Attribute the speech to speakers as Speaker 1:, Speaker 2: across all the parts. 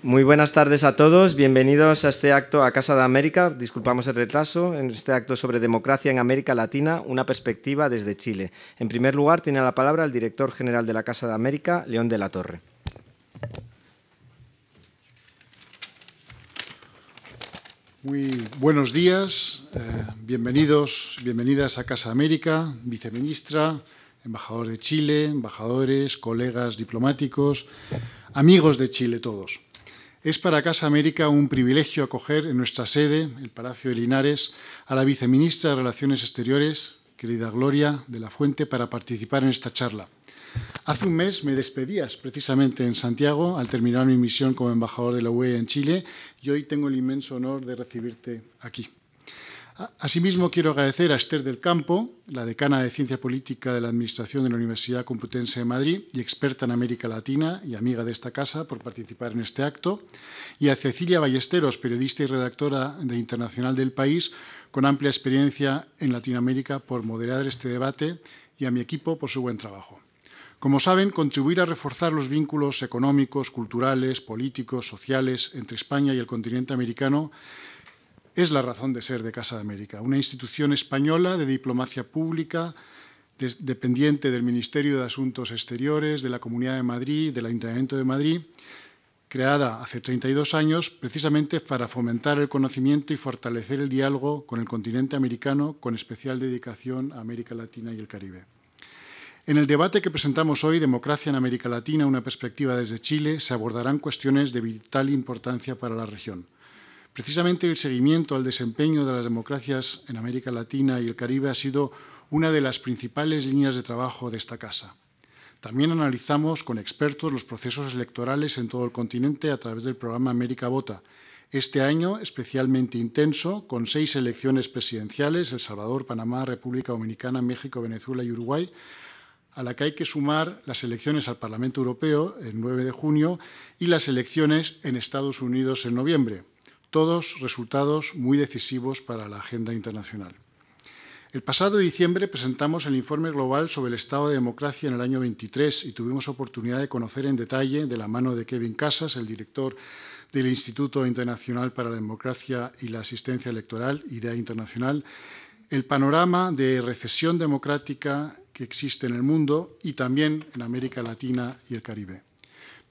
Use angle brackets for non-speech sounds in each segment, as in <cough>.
Speaker 1: Muy buenas tardes a todos, bienvenidos a este acto a Casa de América, disculpamos el retraso, en este acto sobre democracia en América Latina, una perspectiva desde Chile. En primer lugar, tiene la palabra el director general de la Casa de América, León de la Torre.
Speaker 2: Muy buenos días, eh, bienvenidos, bienvenidas a Casa América, viceministra, embajador de Chile, embajadores, colegas diplomáticos, amigos de Chile todos. Es para Casa América un privilegio acoger en nuestra sede, el Palacio de Linares, a la viceministra de Relaciones Exteriores, querida Gloria de la Fuente, para participar en esta charla. Hace un mes me despedías precisamente en Santiago al terminar mi misión como embajador de la UE en Chile y hoy tengo el inmenso honor de recibirte aquí. Asimismo, quiero agradecer a Esther del Campo, la decana de Ciencia Política de la Administración de la Universidad Complutense de Madrid y experta en América Latina y amiga de esta casa, por participar en este acto, y a Cecilia Ballesteros, periodista y redactora de Internacional del País, con amplia experiencia en Latinoamérica, por moderar este debate, y a mi equipo por su buen trabajo. Como saben, contribuir a reforzar los vínculos económicos, culturales, políticos, sociales entre España y el continente americano es la razón de ser de Casa de América, una institución española de diplomacia pública dependiente del Ministerio de Asuntos Exteriores, de la Comunidad de Madrid, del Ayuntamiento de Madrid, creada hace 32 años precisamente para fomentar el conocimiento y fortalecer el diálogo con el continente americano, con especial dedicación a América Latina y el Caribe. En el debate que presentamos hoy, Democracia en América Latina, una perspectiva desde Chile, se abordarán cuestiones de vital importancia para la región. Precisamente el seguimiento al desempeño de las democracias en América Latina y el Caribe ha sido una de las principales líneas de trabajo de esta Casa. También analizamos con expertos los procesos electorales en todo el continente a través del programa América Vota. Este año especialmente intenso, con seis elecciones presidenciales, El Salvador, Panamá, República Dominicana, México, Venezuela y Uruguay, a la que hay que sumar las elecciones al Parlamento Europeo el 9 de junio y las elecciones en Estados Unidos en noviembre todos resultados muy decisivos para la agenda internacional. El pasado diciembre presentamos el informe global sobre el estado de democracia en el año 23 y tuvimos oportunidad de conocer en detalle, de la mano de Kevin Casas, el director del Instituto Internacional para la Democracia y la Asistencia Electoral, IDEA Internacional, el panorama de recesión democrática que existe en el mundo y también en América Latina y el Caribe.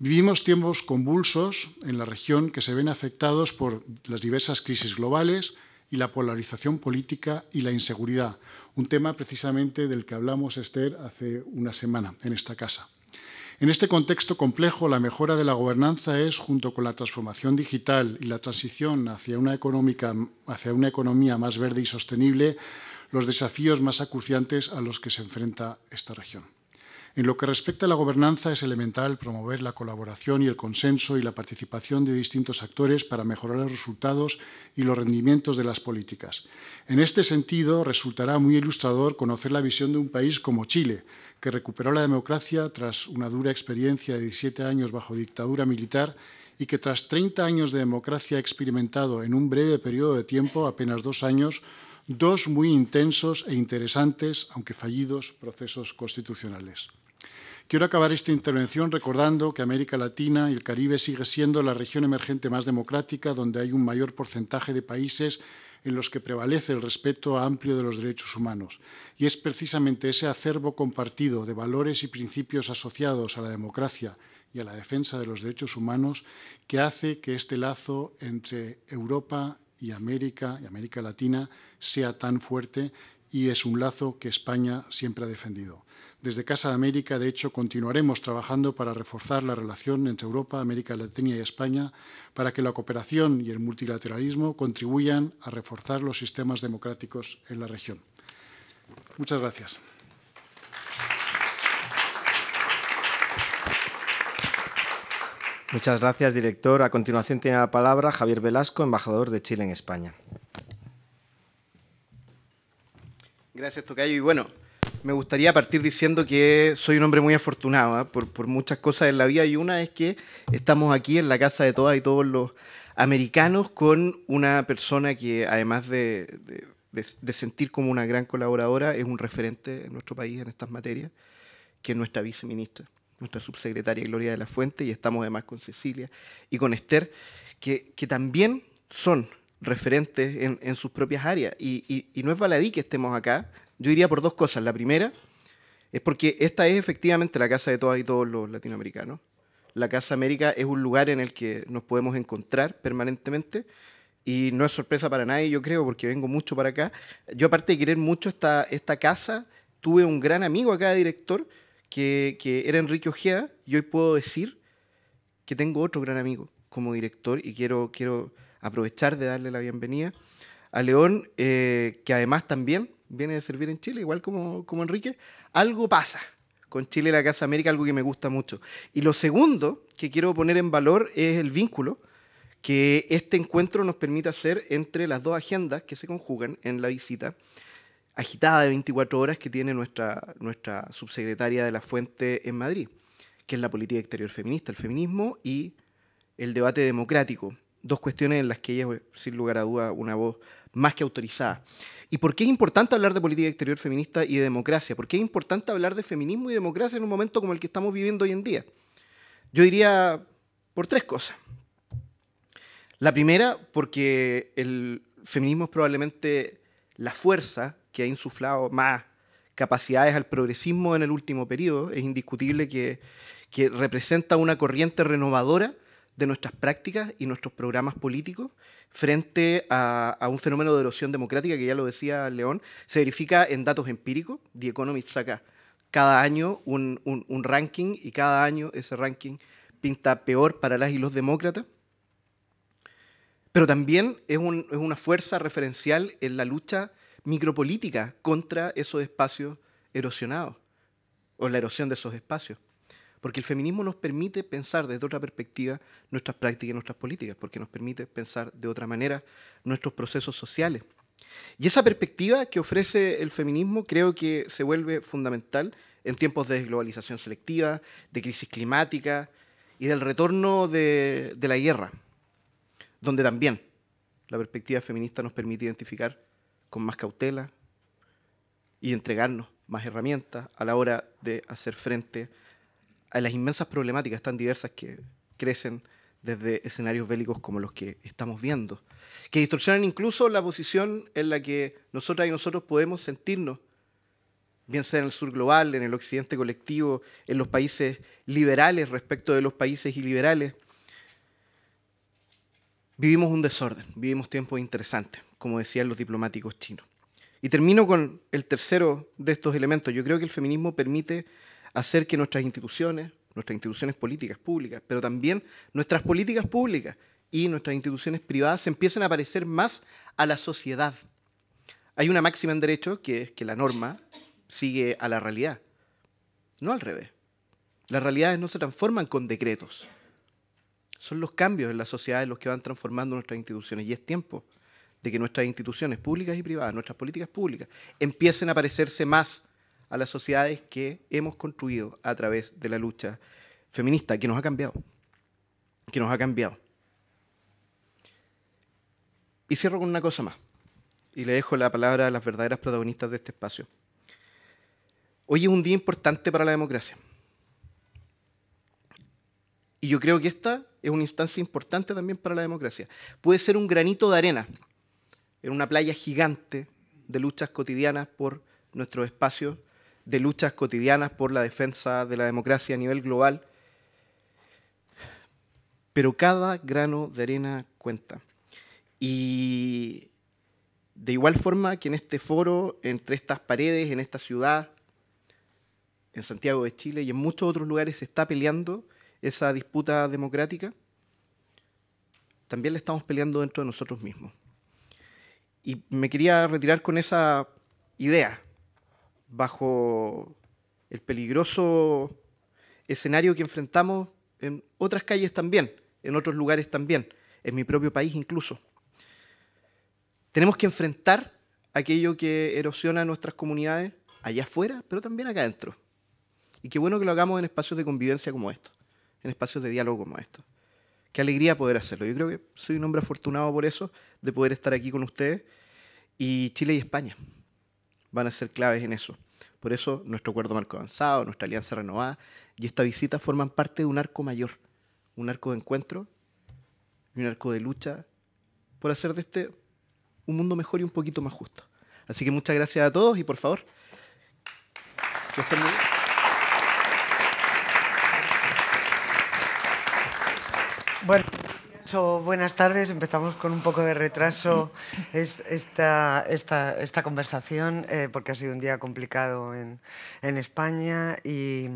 Speaker 2: Vivimos tiempos convulsos en la región que se ven afectados por las diversas crisis globales y la polarización política y la inseguridad, un tema precisamente del que hablamos, Esther, hace una semana en esta casa. En este contexto complejo, la mejora de la gobernanza es, junto con la transformación digital y la transición hacia una, hacia una economía más verde y sostenible, los desafíos más acuciantes a los que se enfrenta esta región. En lo que respecta a la gobernanza, es elemental promover la colaboración y el consenso y la participación de distintos actores para mejorar los resultados y los rendimientos de las políticas. En este sentido, resultará muy ilustrador conocer la visión de un país como Chile, que recuperó la democracia tras una dura experiencia de 17 años bajo dictadura militar y que tras 30 años de democracia ha experimentado en un breve periodo de tiempo, apenas dos años, dos muy intensos e interesantes, aunque fallidos, procesos constitucionales. Quiero acabar esta intervención recordando que América Latina y el Caribe sigue siendo la región emergente más democrática, donde hay un mayor porcentaje de países en los que prevalece el respeto amplio de los derechos humanos. Y es precisamente ese acervo compartido de valores y principios asociados a la democracia y a la defensa de los derechos humanos que hace que este lazo entre Europa y América y América Latina sea tan fuerte y es un lazo que España siempre ha defendido. Desde Casa América, de hecho, continuaremos trabajando para reforzar la relación entre Europa, América Latina y España, para que la cooperación y el multilateralismo contribuyan a reforzar los sistemas democráticos en la región. Muchas gracias.
Speaker 1: Muchas gracias, director. A continuación tiene la palabra Javier Velasco, embajador de Chile en España. Gracias, Tocayo. Y bueno, me gustaría partir diciendo que soy un hombre muy afortunado ¿ah? por, muchas cosas en la vida y una es que estamos aquí en la casa de todas y todos los americanos con una persona que además de, sentir como una gran colaboradora es un referente en nuestro país en estas materias, que es nuestra viceministra, nuestra subsecretaria Gloria de la Fuente y estamos además con Cecilia y con Esther, que, también son referentes en, sus propias áreas. Y, y, no es baladí que estemos acá yo iría por dos cosas. La primera es porque esta es efectivamente la casa de todas y todos los latinoamericanos. La Casa América es un lugar en el que nos podemos encontrar permanentemente y no es sorpresa para nadie, yo creo, porque vengo mucho para acá. Yo aparte de querer mucho esta, esta casa, tuve un gran amigo acá, director, que, era Enrique Ojeda, y hoy puedo decir que tengo otro gran amigo como director y quiero, quiero aprovechar de darle la bienvenida a León, eh, que además también viene de servir en Chile, igual como, Enrique, algo pasa con Chile y la Casa América, algo que me gusta mucho. Y lo segundo que quiero poner en valor es el vínculo que este encuentro nos permite hacer entre las dos agendas que se conjugan en la visita agitada de 24 horas que tiene nuestra, nuestra subsecretaria de la Fuente en Madrid, que es la política exterior feminista, el feminismo y el debate democrático, dos cuestiones en las que ella es, sin lugar a duda, una voz más que autorizada. ¿Y por qué es importante hablar de política exterior feminista y de democracia? ¿Por qué es importante hablar de feminismo y democracia en un momento como el que estamos viviendo hoy en día? Yo diría por tres cosas. La primera, porque el feminismo es probablemente la fuerza que ha insuflado más capacidades al progresismo en el último periodo. Es indiscutible que, que representa una corriente renovadora de nuestras prácticas y nuestros programas políticos frente a, un fenómeno de erosión democrática que ya lo decía León, se verifica en datos empíricos. The Economist saca cada año un, ranking y cada año ese ranking pinta peor para las y los demócratas. Pero también es, es una fuerza referencial en la lucha micropolítica contra esos espacios erosionados o la erosión de esos espacios. Porque el feminismo nos permite pensar desde otra perspectiva nuestras prácticas y nuestras políticas, porque nos permite pensar de otra manera nuestros procesos sociales. Y esa perspectiva que ofrece el feminismo creo que se vuelve fundamental en tiempos de desglobalización selectiva, de crisis climática y del retorno de, de la guerra, donde también la perspectiva feminista nos permite identificar con más cautela y entregarnos más herramientas a la hora de hacer frente a las inmensas problemáticas tan diversas que crecen desde escenarios bélicos como los que estamos viendo, que distorsionan incluso la posición en la que nosotras y nosotros podemos sentirnos, bien sea en el sur global, en el occidente colectivo, en los países liberales respecto de los países iliberales. Vivimos un desorden, vivimos tiempos interesantes, como decían los diplomáticos chinos. Y termino con el tercero de estos elementos. Yo creo que el feminismo permite hacer que nuestras instituciones, nuestras instituciones políticas públicas, pero también nuestras políticas públicas y nuestras instituciones privadas empiecen a parecer más a la sociedad. Hay una máxima en derecho que es que la norma sigue a la realidad, no al revés. Las realidades no se transforman con decretos. Son los cambios en la sociedad los que van transformando nuestras instituciones y es tiempo de que nuestras instituciones públicas y privadas, nuestras políticas públicas, empiecen a parecerse más a las sociedades que hemos construido a través de la lucha feminista, que nos ha cambiado, que nos ha cambiado. Y cierro con una cosa más, y le dejo la palabra a las verdaderas protagonistas de este espacio. Hoy es un día importante para la democracia. Y yo creo que esta es una instancia importante también para la democracia. Puede ser un granito de arena en una playa gigante de luchas cotidianas por nuestros espacios de luchas cotidianas por la defensa de la democracia a nivel global. Pero cada grano de arena cuenta. Y de igual forma que en este foro, entre estas paredes, en esta ciudad, en Santiago de Chile y en muchos otros lugares se está peleando esa disputa democrática, también la estamos peleando dentro de nosotros mismos. Y me quería retirar con esa idea, bajo el peligroso escenario que enfrentamos en otras calles también, en otros lugares también, en mi propio país incluso. Tenemos que enfrentar aquello que erosiona nuestras comunidades allá afuera, pero también acá adentro. Y qué bueno que lo hagamos en espacios de convivencia como estos, en espacios de diálogo como estos. Qué alegría poder hacerlo. Yo creo que soy un hombre afortunado por eso, de poder estar aquí con ustedes y Chile y España van a ser claves en eso. Por eso nuestro acuerdo marco avanzado, nuestra alianza renovada y esta visita forman parte de un arco mayor, un arco de encuentro y un arco de lucha por hacer de este un mundo mejor y un poquito más justo. Así que muchas gracias a todos y por favor, que
Speaker 3: buenas tardes. Empezamos con un poco de retraso esta, esta, esta conversación eh, porque ha sido un día complicado en, España y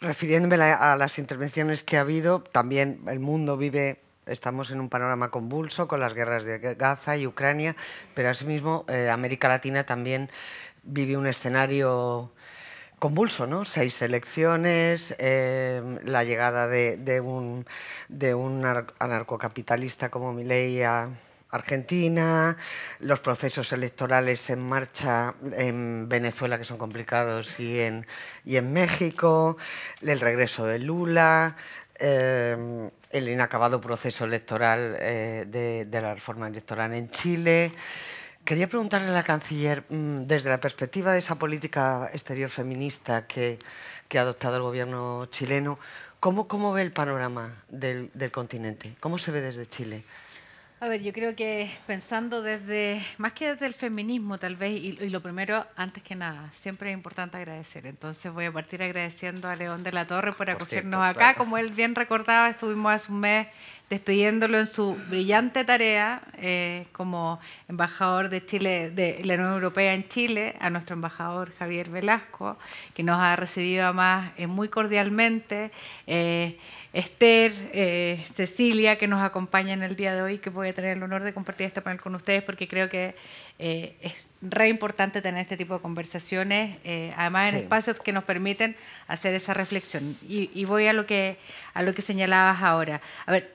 Speaker 3: refiriéndome a las intervenciones que ha habido, también el mundo vive estamos en un panorama convulso con las guerras de Gaza y Ucrania, pero asimismo eh, América Latina también vive un escenario convulso, ¿no? Seis elecciones, eh, la llegada de, un, anarcocapitalista como Milei a Argentina, los procesos electorales en marcha en Venezuela que son complicados y en, México, el regreso de Lula, eh, el inacabado proceso electoral eh, de, de la reforma electoral en Chile. Quería preguntarle a la canciller, mm, desde la perspectiva de esa política exterior feminista que, ha adoptado el gobierno chileno, ¿cómo, ve el panorama del, continente? ¿Cómo se ve desde Chile?
Speaker 4: A ver, yo creo que pensando desde, más que desde el feminismo tal vez, y, lo primero, antes que nada, siempre es importante agradecer. Entonces voy a partir agradeciendo a León de la Torre por, acogernos acá. Como él bien recordaba, estuvimos hace un mes despidiéndolo en su brillante tarea eh, como embajador de Chile, de la Unión Europea en Chile, a nuestro embajador Javier Velasco, que nos ha recibido además eh, muy cordialmente, eh, Esther, Cecilia, que nos acompaña en el día de hoy, que voy a tener el honor de compartir este panel con ustedes, porque creo que es re importante tener este tipo de conversaciones, además en espacios que nos permiten hacer esa reflexión. Y, voy a lo que a lo que señalabas ahora. A ver,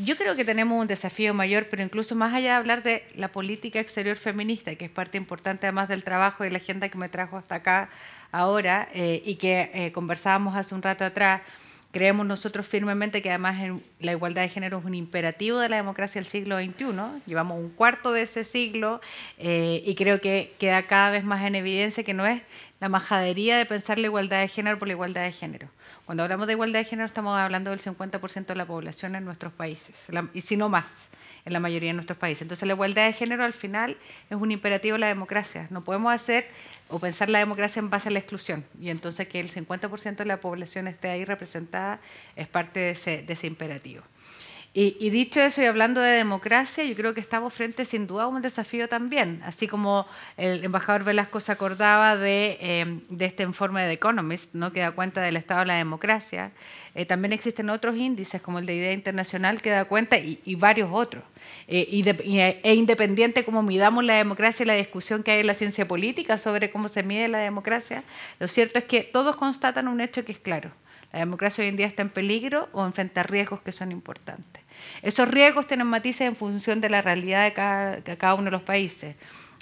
Speaker 4: yo creo que tenemos un desafío mayor, pero incluso más allá de hablar de la política exterior feminista, que es parte importante además del trabajo y la agenda que me trajo hasta acá ahora eh, y que eh, conversábamos hace un rato atrás, creemos nosotros firmemente que además la igualdad de género es un imperativo de la democracia del siglo XXI, llevamos un cuarto de ese siglo eh, y creo que queda cada vez más en evidencia que no es la majadería de pensar la igualdad de género por la igualdad de género cuando hablamos de igualdad de género estamos hablando del 50% de la población en nuestros países, y si no más, en la mayoría de nuestros países. Entonces la igualdad de género al final es un imperativo de la democracia. No podemos hacer o pensar la democracia en base a la exclusión. Y entonces que el 50% de la población esté ahí representada es parte de ese, de ese imperativo. Y, dicho eso y hablando de democracia, yo creo que estamos frente sin duda a un desafío también, así como el embajador Velasco se acordaba de, em, este informe de Economist, ¿no? que da cuenta del estado de la democracia, eh, también existen otros índices como el de Idea Internacional que da cuenta y, varios otros. Eh, y de, eh, e independiente como midamos la democracia y la discusión que hay en la ciencia política sobre cómo se mide la democracia, lo cierto es que todos constatan un hecho que es claro. La democracia hoy en día está en peligro o enfrenta riesgos que son importantes. Esos riesgos tienen matices en función de la realidad de cada, uno de los países.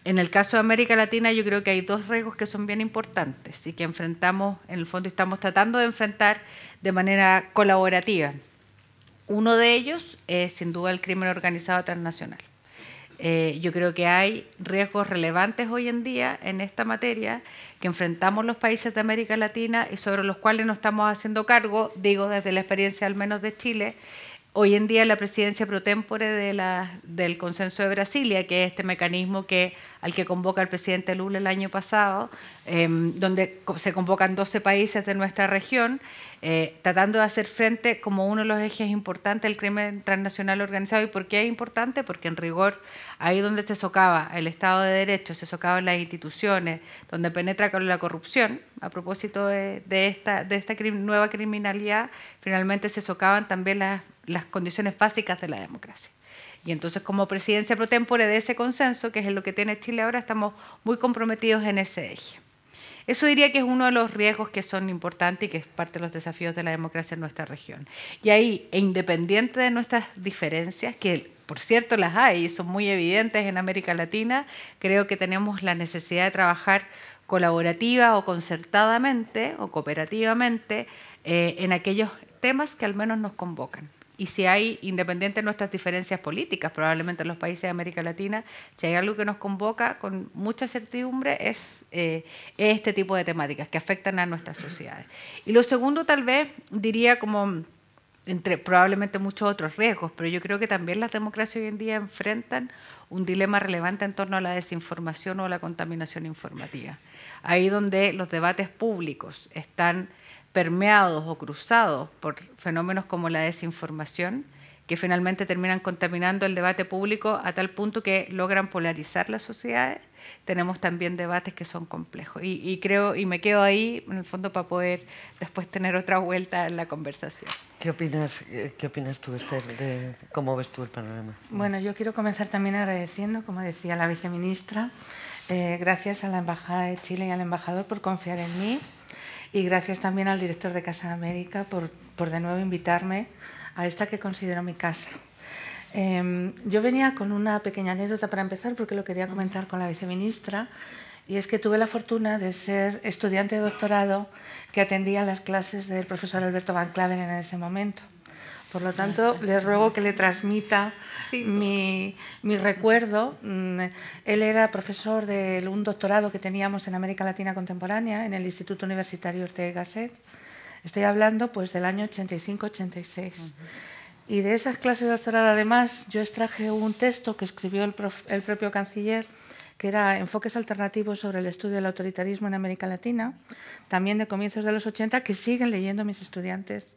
Speaker 4: En el caso de América Latina yo creo que hay dos riesgos que son bien importantes y que enfrentamos, en el fondo estamos tratando de enfrentar de manera colaborativa. Uno de ellos es sin duda el crimen organizado transnacional. Eh, yo creo que hay riesgos relevantes hoy en día en esta materia que enfrentamos los países de América Latina y sobre los cuales nos estamos haciendo cargo, digo desde la experiencia al menos de Chile, hoy en día la presidencia pro de del Consenso de Brasilia, que es este mecanismo que, al que convoca el presidente Lula el año pasado, em, donde se convocan 12 países de nuestra región eh, tratando de hacer frente como uno de los ejes importantes del crimen transnacional organizado. ¿Y por qué es importante? Porque en rigor, ahí donde se socava el Estado de Derecho, se socavan las instituciones, donde penetra con la corrupción, a propósito de, esta, nueva criminalidad, finalmente se socavan también las, las condiciones básicas de la democracia. Y entonces como presidencia pro tempore de ese consenso, que es lo que tiene Chile ahora, estamos muy comprometidos en ese eje. Eso diría que es uno de los riesgos que son importantes y que es parte de los desafíos de la democracia en nuestra región. Y ahí, e independiente de nuestras diferencias, que por cierto las hay y son muy evidentes en América Latina, creo que tenemos la necesidad de trabajar colaborativa o concertadamente o cooperativamente eh, en aquellos temas que al menos nos convocan y si hay, independiente de nuestras diferencias políticas, probablemente en los países de América Latina, si hay algo que nos convoca con mucha certidumbre es eh, este tipo de temáticas que afectan a nuestras sociedades. Y lo segundo, tal vez, diría como entre probablemente muchos otros riesgos, pero yo creo que también las democracias hoy en día enfrentan un dilema relevante en torno a la desinformación o a la contaminación informativa. Ahí donde los debates públicos están permeados o cruzados por fenómenos como la desinformación, que finalmente terminan contaminando el debate público a tal punto que logran polarizar las sociedades, tenemos también debates que son complejos. Y, creo, y me quedo ahí, en el fondo, para poder después tener
Speaker 5: otra vuelta en la conversación.
Speaker 3: ¿Qué opinas, eh, qué opinas tú, Esther? De ¿Cómo ves tú el panorama?
Speaker 5: Bueno, yo quiero comenzar también agradeciendo, como decía la viceministra, eh, gracias a la Embajada de Chile y al embajador por confiar en mí y gracias también al director de Casa América por, de nuevo invitarme a esta que considero mi casa. Em, yo venía con una pequeña anécdota para empezar porque lo quería comentar con la viceministra y es que tuve la fortuna de ser estudiante de doctorado que atendía las clases del profesor Alberto Van Claven en ese momento. Por lo tanto, le ruego que le transmita mi, recuerdo. Mm, él era profesor de un doctorado que teníamos en América Latina Contemporánea en el Instituto Universitario Ortega Gasset. Estoy hablando pues del año 85-86. Y de esas clases de doctorado, además, yo extraje un texto que escribió el, el, propio canciller, que era Enfoques alternativos sobre el estudio del autoritarismo en América Latina, también de comienzos de los 80, que siguen leyendo mis estudiantes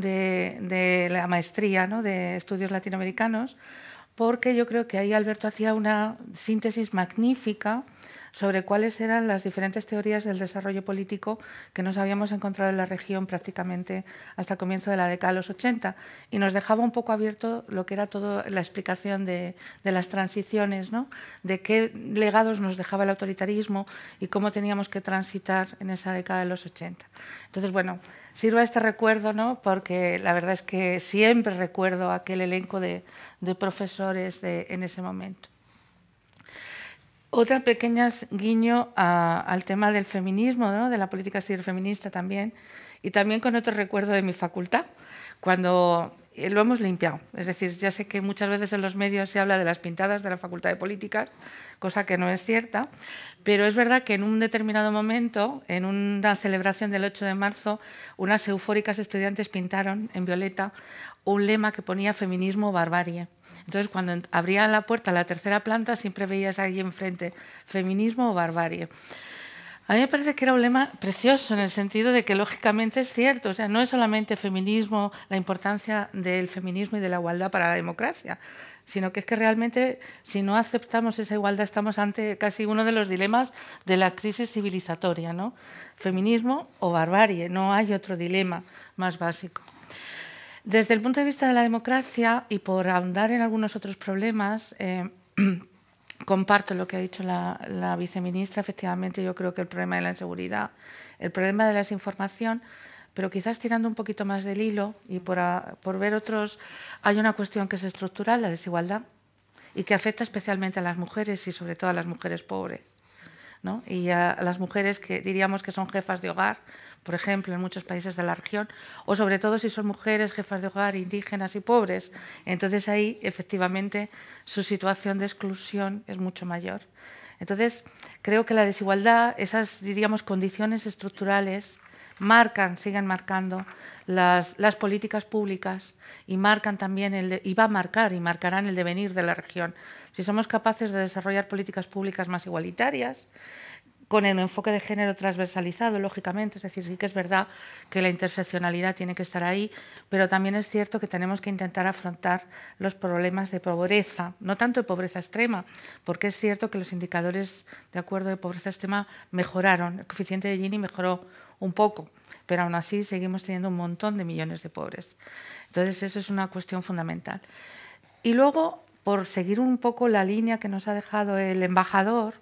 Speaker 5: de, la maestría de estudios latinoamericanos, porque yo creo que ahí Alberto hacía una síntesis magnífica sobre cuáles eran las diferentes teorías del desarrollo político que nos habíamos encontrado en la región prácticamente hasta el comienzo de la década de los 80 y nos dejaba un poco abierto lo que era toda la explicación de, las transiciones, de qué legados nos dejaba el autoritarismo y cómo teníamos que transitar en esa década de los 80. Entonces, bueno, sirva este recuerdo, porque la verdad es que siempre recuerdo aquel elenco de, profesores en ese momento. Otra pequeña guiño al tema del feminismo, de la política exterior feminista también, y también con otro recuerdo de mi facultad, cuando eh, lo hemos limpiado. Es decir, ya sé que muchas veces en los medios se habla de las pintadas de la Facultad de Políticas, cosa que no es cierta, pero es verdad que en un determinado momento, en una celebración del 8 de marzo, unas eufóricas estudiantes pintaron en violeta un lema que ponía feminismo barbarie. Entonces, cuando abría la puerta a la tercera planta, siempre veías ahí enfrente feminismo o barbarie. A mí me parece que era un lema precioso en el sentido de que lógicamente es cierto, o sea, no es solamente feminismo, la importancia del feminismo y de la igualdad para la democracia, sino que es que realmente si no aceptamos esa igualdad estamos ante casi uno de los dilemas de la crisis civilizatoria, ¿no? Feminismo o barbarie, no hay otro dilema más básico. Desde el punto de vista de la democracia y por ahondar en algunos otros problemas, eh, <clears throat> comparto lo que ha dicho la, viceministra. Efectivamente, yo creo que el problema de la inseguridad, el problema de la desinformación, pero quizás tirando un poquito más del hilo y por, ver otros, hay una cuestión que es estructural, la desigualdad, y que afecta especialmente a las mujeres y sobre todo a las mujeres pobres. ¿no? Y a las mujeres que diríamos que son jefas de hogar por ejemplo, en muchos países de la región, o sobre todo si son mujeres, jefas de hogar, indígenas y pobres. Entonces ahí, efectivamente, su situación de exclusión es mucho mayor. Entonces, creo que la desigualdad, esas, diríamos, condiciones estructurales, marcan, siguen marcando las, políticas públicas y marcan también el y va a marcar y marcarán el devenir de la región. Si somos capaces de desarrollar políticas públicas más igualitarias, con el enfoque de género transversalizado, lógicamente, es decir, sí que es verdad que la interseccionalidad tiene que estar ahí, pero también es cierto que tenemos que intentar afrontar los problemas de pobreza, no tanto de pobreza extrema, porque es cierto que los indicadores de acuerdo de pobreza extrema mejoraron, el coeficiente de Gini mejoró un poco, pero aún así seguimos teniendo un montón de millones de pobres. Entonces, eso es una cuestión fundamental. Y luego, por seguir un poco la línea que nos ha dejado el embajador,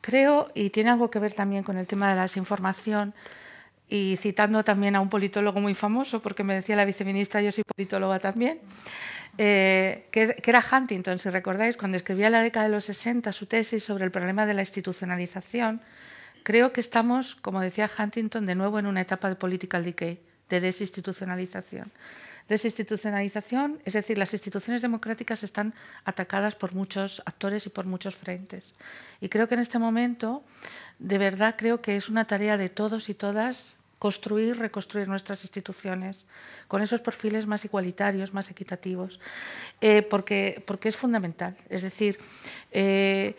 Speaker 5: Creo, y tiene algo que ver también con el tema de la desinformación, y citando también a un politólogo muy famoso, porque me decía la viceministra, yo soy politóloga también, eh, que, que, era Huntington, si recordáis, cuando escribía en la década de los 60 su tesis sobre el problema de la institucionalización, creo que estamos, como decía Huntington, de nuevo en una etapa de political decay, de desinstitucionalización. Desinstitucionalización, es decir, las instituciones democráticas están atacadas por muchos actores y por muchos frentes. Y creo que en este momento, de verdad, creo que es una tarea de todos y todas construir, reconstruir nuestras instituciones con esos perfiles más igualitarios, más equitativos, eh, porque, porque es fundamental. Es decir, eh,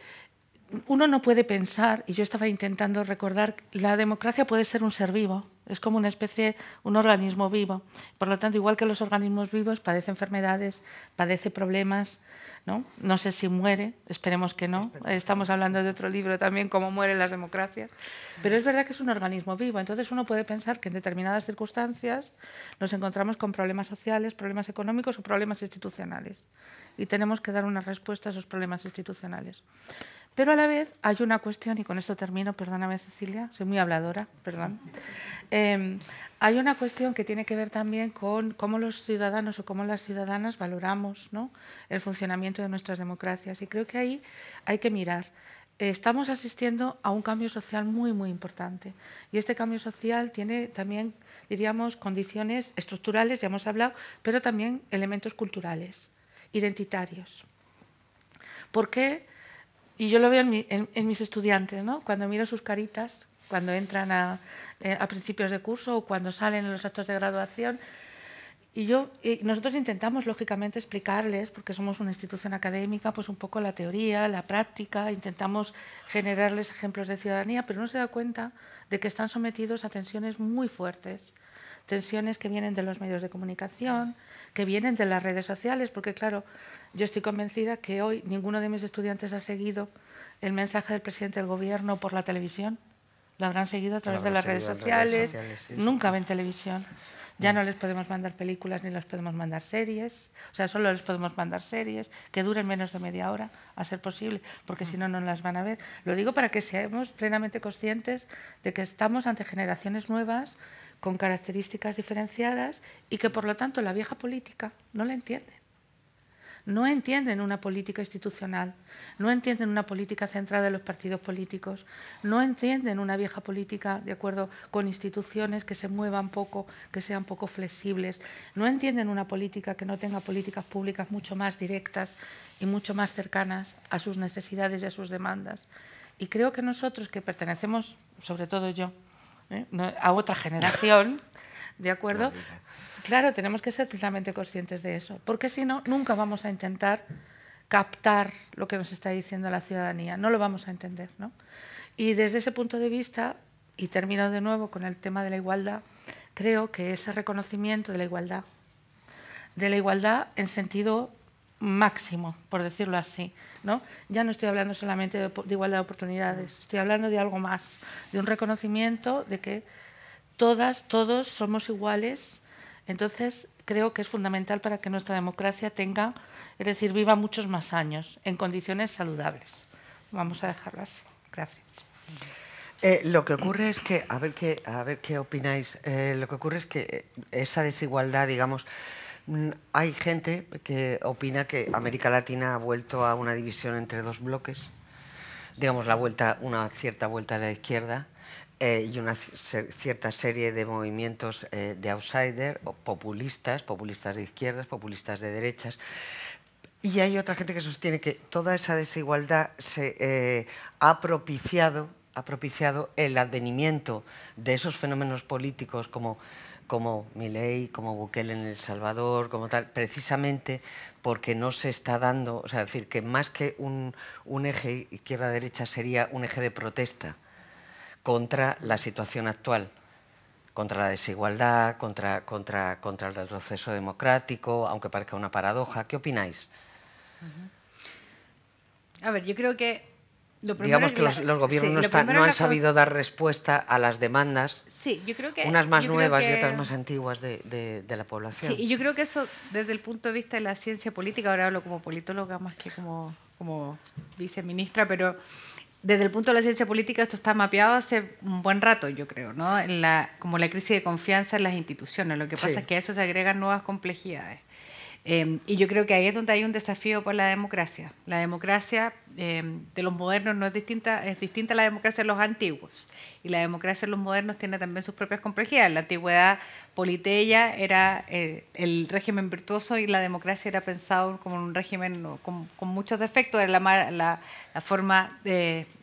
Speaker 5: uno no puede pensar, y yo estaba intentando recordar, la democracia puede ser un ser vivo, es como una especie, un organismo vivo. Por lo tanto, igual que los organismos vivos, padece enfermedades, padece problemas, ¿no? No sé si muere, esperemos que no. Estamos hablando de otro libro también, cómo mueren las democracias. Pero es verdad que es un organismo vivo, entonces uno puede pensar que en determinadas circunstancias nos encontramos con problemas sociales, problemas económicos o problemas institucionales y tenemos que dar una respuesta a esos problemas institucionales. Pero a la vez hay una cuestión, y con esto termino, perdóname Cecilia, soy muy habladora, perdón. Em, hay una cuestión que tiene que ver también con cómo los ciudadanos o cómo las ciudadanas valoramos el funcionamiento de nuestras democracias. Y creo que ahí hay que mirar. estamos asistiendo a un cambio social muy, muy importante. Y este cambio social tiene también, diríamos, condiciones estructurales, ya hemos hablado, pero también elementos culturales identitarios. ¿Por qué? Y yo lo veo en, mis estudiantes, cuando miro sus caritas, cuando entran eh, a, principios de curso o cuando salen en los actos de graduación. Y, yo, nosotros intentamos, lógicamente, explicarles, porque somos una institución académica, pues un poco la teoría, la práctica, intentamos generarles ejemplos de ciudadanía, pero uno se da cuenta de que están sometidos a tensiones muy fuertes tensiones que vienen de los medios de comunicación, que vienen de las redes sociales, porque claro, yo estoy convencida que hoy ninguno de mis estudiantes ha seguido el mensaje del presidente del gobierno por la televisión. Lo habrán seguido a través de las redes sociales, nunca ven televisión. Ya no les podemos mandar películas ni les podemos mandar series. O sea, solo les podemos mandar series que duren menos de media hora, a ser posible, porque si no, no las van a ver. Lo digo para que seamos plenamente conscientes de que estamos ante generaciones nuevas con características diferenciadas y que por lo tanto la vieja política no la entiende. No entienden una política institucional, no entienden una política centrada en los partidos políticos, no entienden una vieja política de acuerdo con instituciones que se muevan poco, que sean poco flexibles, no entienden una política que no tenga políticas públicas mucho más directas y mucho más cercanas a sus necesidades y a sus demandas. Y creo que nosotros que pertenecemos, sobre todo yo, ¿eh? a otra generación, ¿de acuerdo? <laughs> Claro, tenemos que ser plenamente conscientes de eso, porque si no, nunca vamos a intentar captar lo que nos está diciendo la ciudadanía, no lo vamos a entender. ¿no? Y desde ese punto de vista, y termino de nuevo con el tema de la igualdad, creo que ese reconocimiento de la igualdad, de la igualdad en sentido máximo, por decirlo así. ¿no? Ya no estoy hablando solamente de, igualdad de oportunidades, estoy hablando de algo más, de un reconocimiento de que todas, todos somos iguales. Entonces, creo que es fundamental para que nuestra democracia tenga, es decir, viva muchos más años, en condiciones saludables. Vamos a dejarlo así. Gracias.
Speaker 3: Eh, lo que ocurre es que, a ver qué, a ver qué opináis, eh, lo que ocurre es que eh, esa desigualdad, digamos, hay gente que opina que América Latina ha vuelto a una división entre dos bloques, digamos la vuelta, una cierta vuelta a la izquierda eh, y una cierta serie de movimientos eh, de outsider o populistas, populistas de izquierdas, populistas de derechas. Y hay otra gente que sostiene que toda esa desigualdad se eh, ha propiciado ha propiciado el advenimiento de esos fenómenos políticos como como Milei, como Bukele en El Salvador, como tal, precisamente porque no se está dando, o sea, decir que más que un, eje izquierda-derecha sería un eje de protesta contra la situación actual, contra la desigualdad, contra, contra, contra el retroceso democrático, aunque parezca una paradoja. ¿Qué opináis?
Speaker 4: A ver, yo creo que Digamos que los, gobiernos no, han sabido
Speaker 3: dar respuesta a las demandas, yo creo que, unas más nuevas y otras más antiguas de, la población. Sí, y
Speaker 4: yo creo que eso, desde el punto de vista de la ciencia política, ahora hablo como politóloga más que como, viceministra, pero desde el punto de la ciencia política esto está mapeado hace un buen rato, yo creo, ¿no? la, como la crisis de confianza en las instituciones. Lo que pasa es que a eso se agregan nuevas complejidades. Em, y yo creo que ahí es donde hay un desafío por la democracia. La democracia em, de los modernos no es distinta, es distinta a la democracia de los antiguos. Y la democracia de los modernos tiene también sus propias complejidades. La antigüedad politeya era eh, el régimen virtuoso y la democracia era pensado como un régimen con, muchos defectos, era la, la, la forma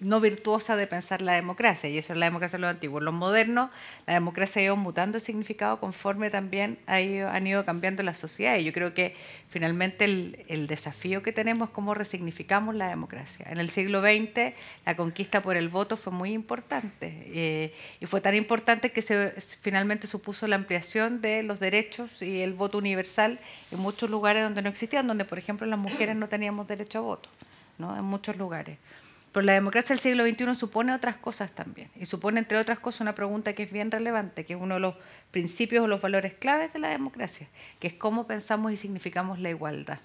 Speaker 4: no virtuosa de pensar la democracia, y eso es la democracia de los antiguos. Los modernos, la democracia ha ido mutando el significado conforme también ha ido, han ido cambiando sociedad y Yo creo que finalmente el, desafío que tenemos es cómo resignificamos la democracia. En el siglo XX la conquista por el voto fue muy importante, eh, y fue tan importante que se, finalmente supuso la ampliación de los derechos y el voto universal en muchos lugares donde no existían, donde por ejemplo las mujeres no teníamos derecho a voto en muchos lugares. Pero la democracia del siglo XXI supone otras cosas también, y supone, entre otras cosas, una pregunta que es bien relevante, que es uno de los principios o los valores claves de la democracia, que es cómo pensamos y significamos la igualdad.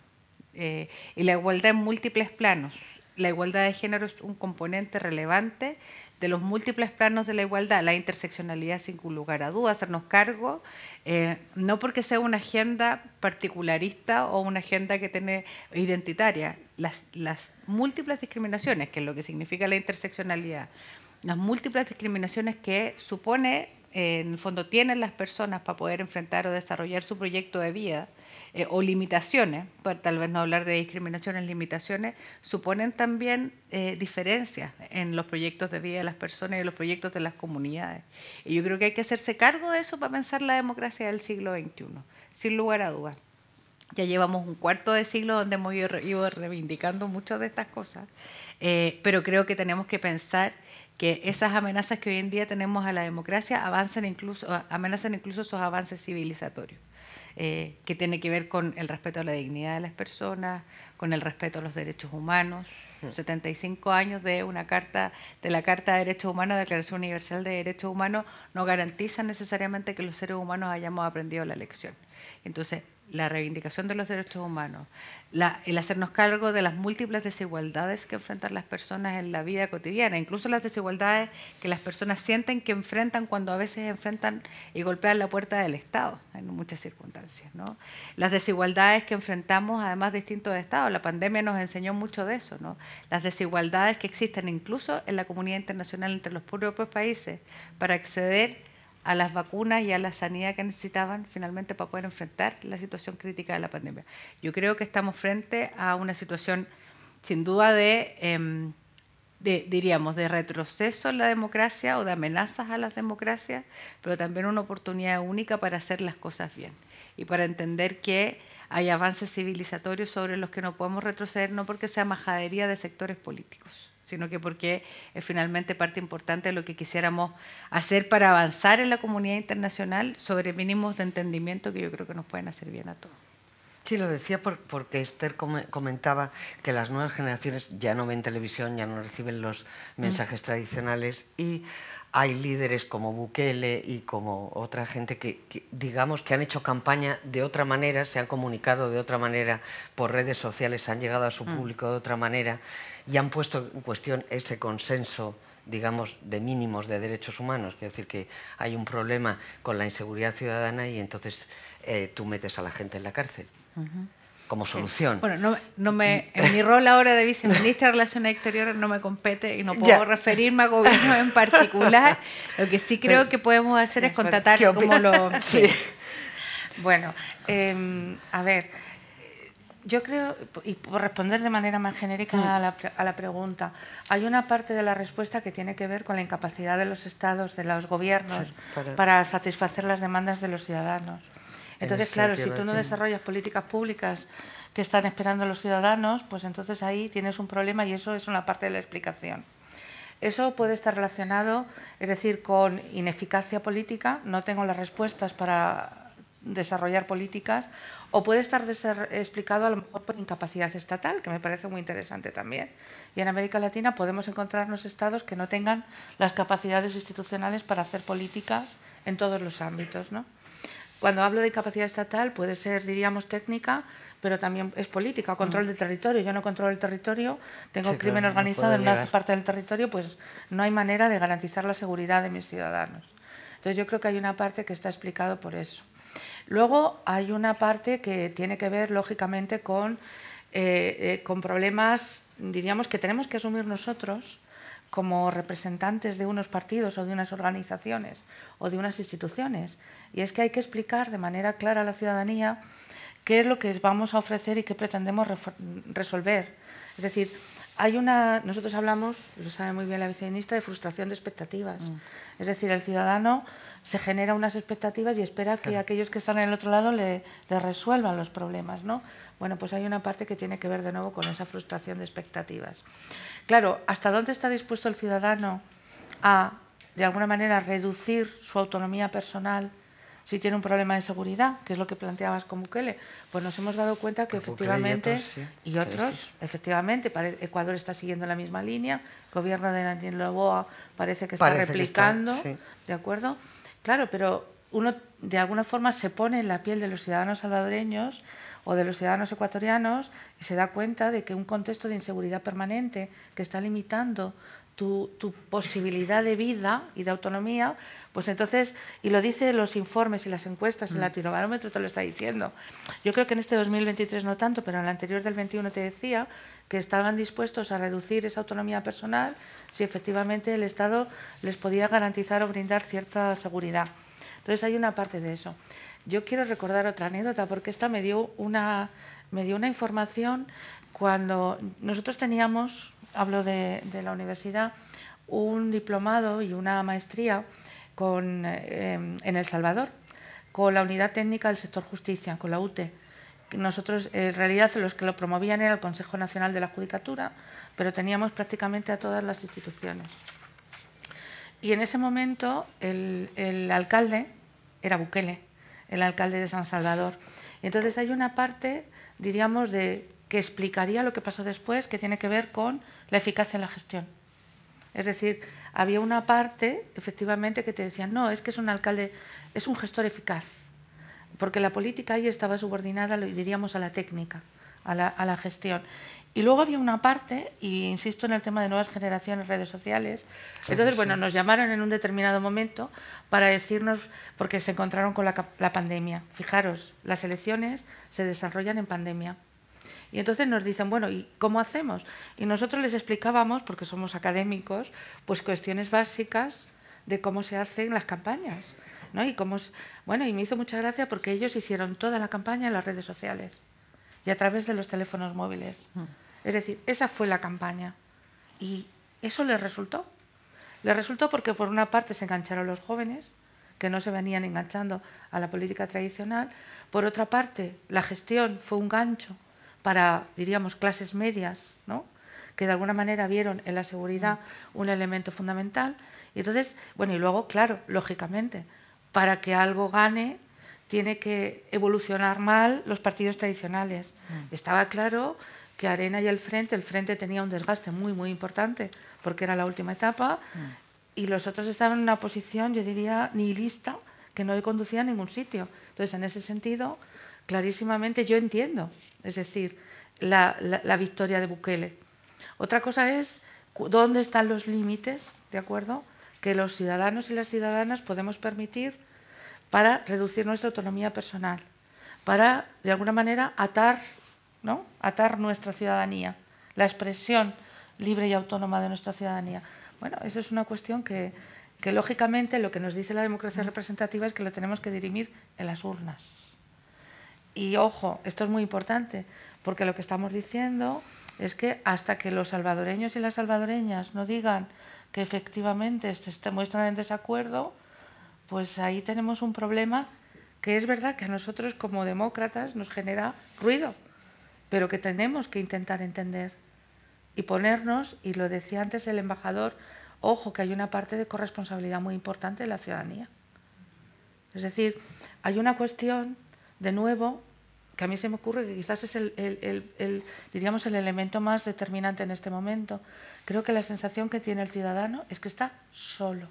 Speaker 4: Eh, y la igualdad en múltiples planos. La igualdad de género es un componente relevante, de los múltiples planos de la igualdad, la interseccionalidad sin lugar a duda, hacernos cargo, eh, no porque sea una agenda particularista o una agenda que tiene identitaria, las, múltiples discriminaciones, que es lo que significa la interseccionalidad, las múltiples discriminaciones que supone, eh, en fondo, tienen las personas para poder enfrentar o desarrollar su proyecto de vida, eh, o limitaciones, por tal vez no hablar de discriminaciones, limitaciones, suponen también eh, diferencias en los proyectos de vida de las personas y los proyectos de las comunidades. Y yo creo que hay que hacerse cargo de eso para pensar la democracia del siglo XXI, sin lugar a dudas. Ya llevamos un cuarto de siglo donde hemos ido reivindicando muchas de estas cosas, eh, pero creo que tenemos que pensar que esas amenazas que hoy en día tenemos a la democracia incluso, amenazan incluso esos avances civilizatorios. Eh, que tiene que ver con el respeto a la dignidad de las personas, con el respeto a los derechos humanos. 75 hmm. años de una carta, de la Carta de Derechos Humanos, Declaración Universal de Derechos Humanos, no garantiza necesariamente que los seres humanos hayamos aprendido la lección. Entonces, la reivindicación de los derechos humanos, el hacernos cargo de las múltiples desigualdades que enfrentan las personas en la vida cotidiana, incluso las desigualdades que las personas sienten que enfrentan cuando a veces enfrentan y golpean la puerta del Estado en muchas circunstancias. ¿no? Las desigualdades que enfrentamos además distintos estados, la pandemia nos enseñó mucho de eso, ¿no? las desigualdades que existen incluso en la comunidad internacional entre los propios países para acceder a las vacunas y a la sanidad que necesitaban finalmente para poder enfrentar la situación crítica de la pandemia. Yo creo que estamos frente a una situación sin duda em, de, diríamos, de retroceso en la democracia o de amenazas a las democracias, pero también una oportunidad única para hacer las cosas bien y para entender que hay avances civilizatorios sobre los que no podemos retroceder, no porque sea majadería de sectores políticos sino que porque es finalmente parte importante de lo que quisiéramos hacer para avanzar en la comunidad internacional sobre mínimos de entendimiento que yo creo que nos pueden hacer bien a todos.
Speaker 3: Sí, lo decía porque Esther comentaba que las nuevas generaciones ya no ven televisión, ya no reciben los mm. mensajes tradicionales y hay líderes como Bukele y como otra gente que, digamos, que han hecho campaña de otra manera, se han comunicado de otra manera por redes sociales, han llegado a su mm. público de otra manera y han puesto en cuestión ese consenso digamos, de mínimos de derechos humanos. Quiero decir que hay un problema con la inseguridad ciudadana y entonces eh, tú metes a la gente en la cárcel como solución.
Speaker 4: Bueno, no, me, en mi rol ahora de viceministra de Relaciones Exteriores no me compete y no <laughs> puedo referirme a gobierno en particular. <laughs> Lo que sí creo que podemos hacer es contratar como lo...
Speaker 5: <laughs> Bueno, em, a ver, yo creo, y por responder de manera más genérica mm. a la, pregunta, hay una parte de la respuesta que tiene que ver con la incapacidad de los estados, de los gobiernos, para satisfacer las demandas de los ciudadanos. Entonces, claro, si tú no desarrollas políticas públicas que están esperando los ciudadanos, pues entonces ahí tienes un problema y eso es una parte de la explicación. Eso puede estar relacionado, es decir, con ineficacia política, no tengo las respuestas para desarrollar políticas, o puede estar explicado a lo mejor por incapacidad estatal, que me parece muy interesante también. Y en América Latina podemos encontrarnos estados que no tengan las capacidades institucionales para hacer políticas en todos los ámbitos, ¿no? Cuando hablo de capacidad estatal puede ser, diríamos, técnica, pero también es política, control mm. del territorio. Yo no controlo el territorio, tengo crimen organizado en una parte del territorio, pues no hay manera de garantizar la seguridad de mis ciudadanos. Entonces yo creo que hay una parte que está explicado por eso. Luego hay una parte que tiene que ver, lógicamente, con, eh, eh, con problemas, diríamos, que tenemos que asumir nosotros como representantes de unos partidos o de unas organizaciones o de unas instituciones. Y es que hay que explicar de manera clara a la ciudadanía qué es lo que vamos a ofrecer y qué pretendemos resolver. Es decir, hay una, nosotros hablamos, lo sabe muy bien la vicinista de frustración de expectativas. Mm. Es decir, el ciudadano se genera unas expectativas y espera que aquellos que están en el otro lado le, le, resuelvan los problemas, ¿no? Bueno, pues hay una parte que tiene que ver de nuevo con esa frustración de expectativas. Claro, ¿hasta dónde está dispuesto el ciudadano a, de alguna manera, reducir su autonomía personal si tiene un problema de seguridad, que es lo que planteabas con Bukele, pues nos hemos dado cuenta que efectivamente, y otros, efectivamente, Ecuador está siguiendo la misma línea, el gobierno de Daniel Loboa parece que está replicando, ¿de acuerdo? Claro, pero uno de alguna forma se pone en la piel de los ciudadanos salvadoreños o de los ciudadanos ecuatorianos y se da cuenta de que un contexto de inseguridad permanente que está limitando tu, posibilidad de vida y de autonomía, pues entonces, y lo dicen los informes y las encuestas, el mm. latinobarómetro te lo está diciendo. Yo creo que en este 2023 no tanto, pero en el anterior del 21 te decía que estaban dispuestos a reducir esa autonomía personal si efectivamente el Estado les podía garantizar o brindar cierta seguridad. Entonces hay una parte de eso. Yo quiero recordar otra anécdota porque esta me dio una, me dio una información cuando nosotros teníamos hablo de, la universidad, un diplomado y una maestría con, eh, en El Salvador, con la Unidad Técnica del Sector Justicia, con la UTE. Nosotros, en realidad, los que lo promovían era el Consejo Nacional de la Judicatura, pero teníamos prácticamente a todas las instituciones. Y en ese momento el, el alcalde era Bukele, el alcalde de San Salvador. Entonces hay una parte, diríamos, de que explicaría lo que pasó después, que tiene que ver con la eficacia en la gestión. Es decir, había una parte, efectivamente, que te decían, no, es que es un alcalde, es un gestor eficaz, porque la política ahí estaba subordinada, lo diríamos, a la técnica, a la, gestión. Y luego había una parte, y insisto en el tema de nuevas generaciones, redes sociales. Entonces, bueno, nos llamaron en un determinado momento para decirnos, porque se encontraron con la, la pandemia. Fijaros, las elecciones se desarrollan en pandemia. Y entonces nos dicen, bueno, ¿y cómo hacemos? Y nosotros les explicábamos, porque somos académicos, pues cuestiones básicas de cómo se hacen las campañas. ¿no? Y, cómo, bueno, y me hizo mucha gracia porque ellos hicieron toda la campaña en las redes sociales y a través de los teléfonos móviles. Mm. Es decir, esa fue la campaña. Y eso les resultó. Les resultó porque por una parte se engancharon los jóvenes, que no se venían enganchando a la política tradicional. Por otra parte, la gestión fue un gancho para, diríamos, clases medias, ¿no? que de alguna manera vieron en la seguridad mm. un elemento fundamental. Y entonces, bueno, y luego, claro, lógicamente, para que algo gane, tiene que evolucionar mal los partidos tradicionales. Mm. Estaba claro que Arena y el Frente, el Frente tenía un desgaste muy, muy importante, porque era la última etapa, mm. y los otros estaban en una posición, yo diría, nihilista, que no conducía a ningún sitio. Entonces, en ese sentido, clarísimamente yo entiendo es decir, la, victoria de Bukele. Otra cosa es dónde están los límites, ¿de acuerdo?, que los ciudadanos y las ciudadanas podemos permitir para reducir nuestra autonomía personal, para, de alguna manera, atar, ¿no? atar nuestra ciudadanía, la expresión libre y autónoma de nuestra ciudadanía. Bueno, eso es una cuestión que lógicamente lo que nos dice la democracia representativa es que lo tenemos que dirimir en las urnas. Y ojo, esto es muy importante, porque lo que estamos diciendo es que hasta que los salvadoreños y las salvadoreñas no digan que efectivamente se muestran en desacuerdo, pues ahí tenemos un problema que es verdad que a nosotros como demócratas nos genera ruido, pero que tenemos que intentar entender y ponernos, y lo decía antes el embajador, ojo que hay una parte de corresponsabilidad muy importante de la ciudadanía. Es decir, hay una cuestión de nuevo, que a mí se me ocurre que quizás es el, diríamos, el elemento más determinante en este momento. Creo que la sensación que tiene el ciudadano es que está solo,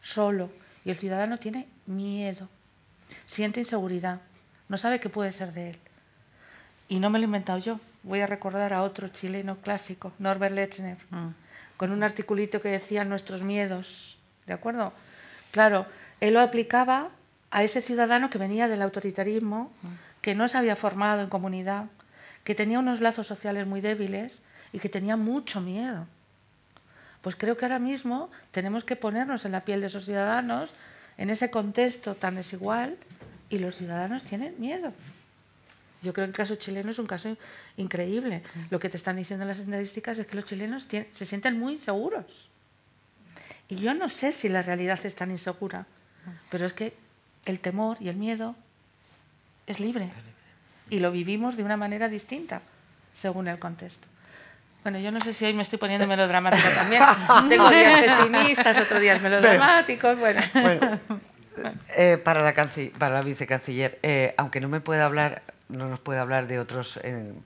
Speaker 5: solo, y el ciudadano tiene miedo, siente inseguridad, no sabe qué puede ser de él. Y no me lo he inventado yo, voy a recordar a otro chileno clásico, Norbert Lechner, mm. con un articulito que decía nuestros miedos, ¿de acuerdo? Claro, él lo aplicaba a ese ciudadano que venía del autoritarismo, que no se había formado en comunidad, que tenía unos lazos sociales muy débiles y que tenía mucho miedo. Pues creo que ahora mismo tenemos que ponernos en la piel de esos ciudadanos, en ese contexto tan desigual, y los ciudadanos tienen miedo. Yo creo que el caso chileno es un caso increíble. Mm. Lo que te están diciendo las estadísticas es que los chilenos se sienten muy inseguros. Y yo no sé si la realidad es tan insegura, mm. pero es que el temor y el miedo es libre. Y lo vivimos de una manera distinta según el contexto. Bueno, yo no sé si hoy me estoy poniendo eh. melodramático también. <laughs> Tengo días pesimistas, otros días melodramáticos. bueno.
Speaker 3: Eh, para, la para la vicecanciller, eh, aunque no me pueda hablar, no nos puede hablar de otros,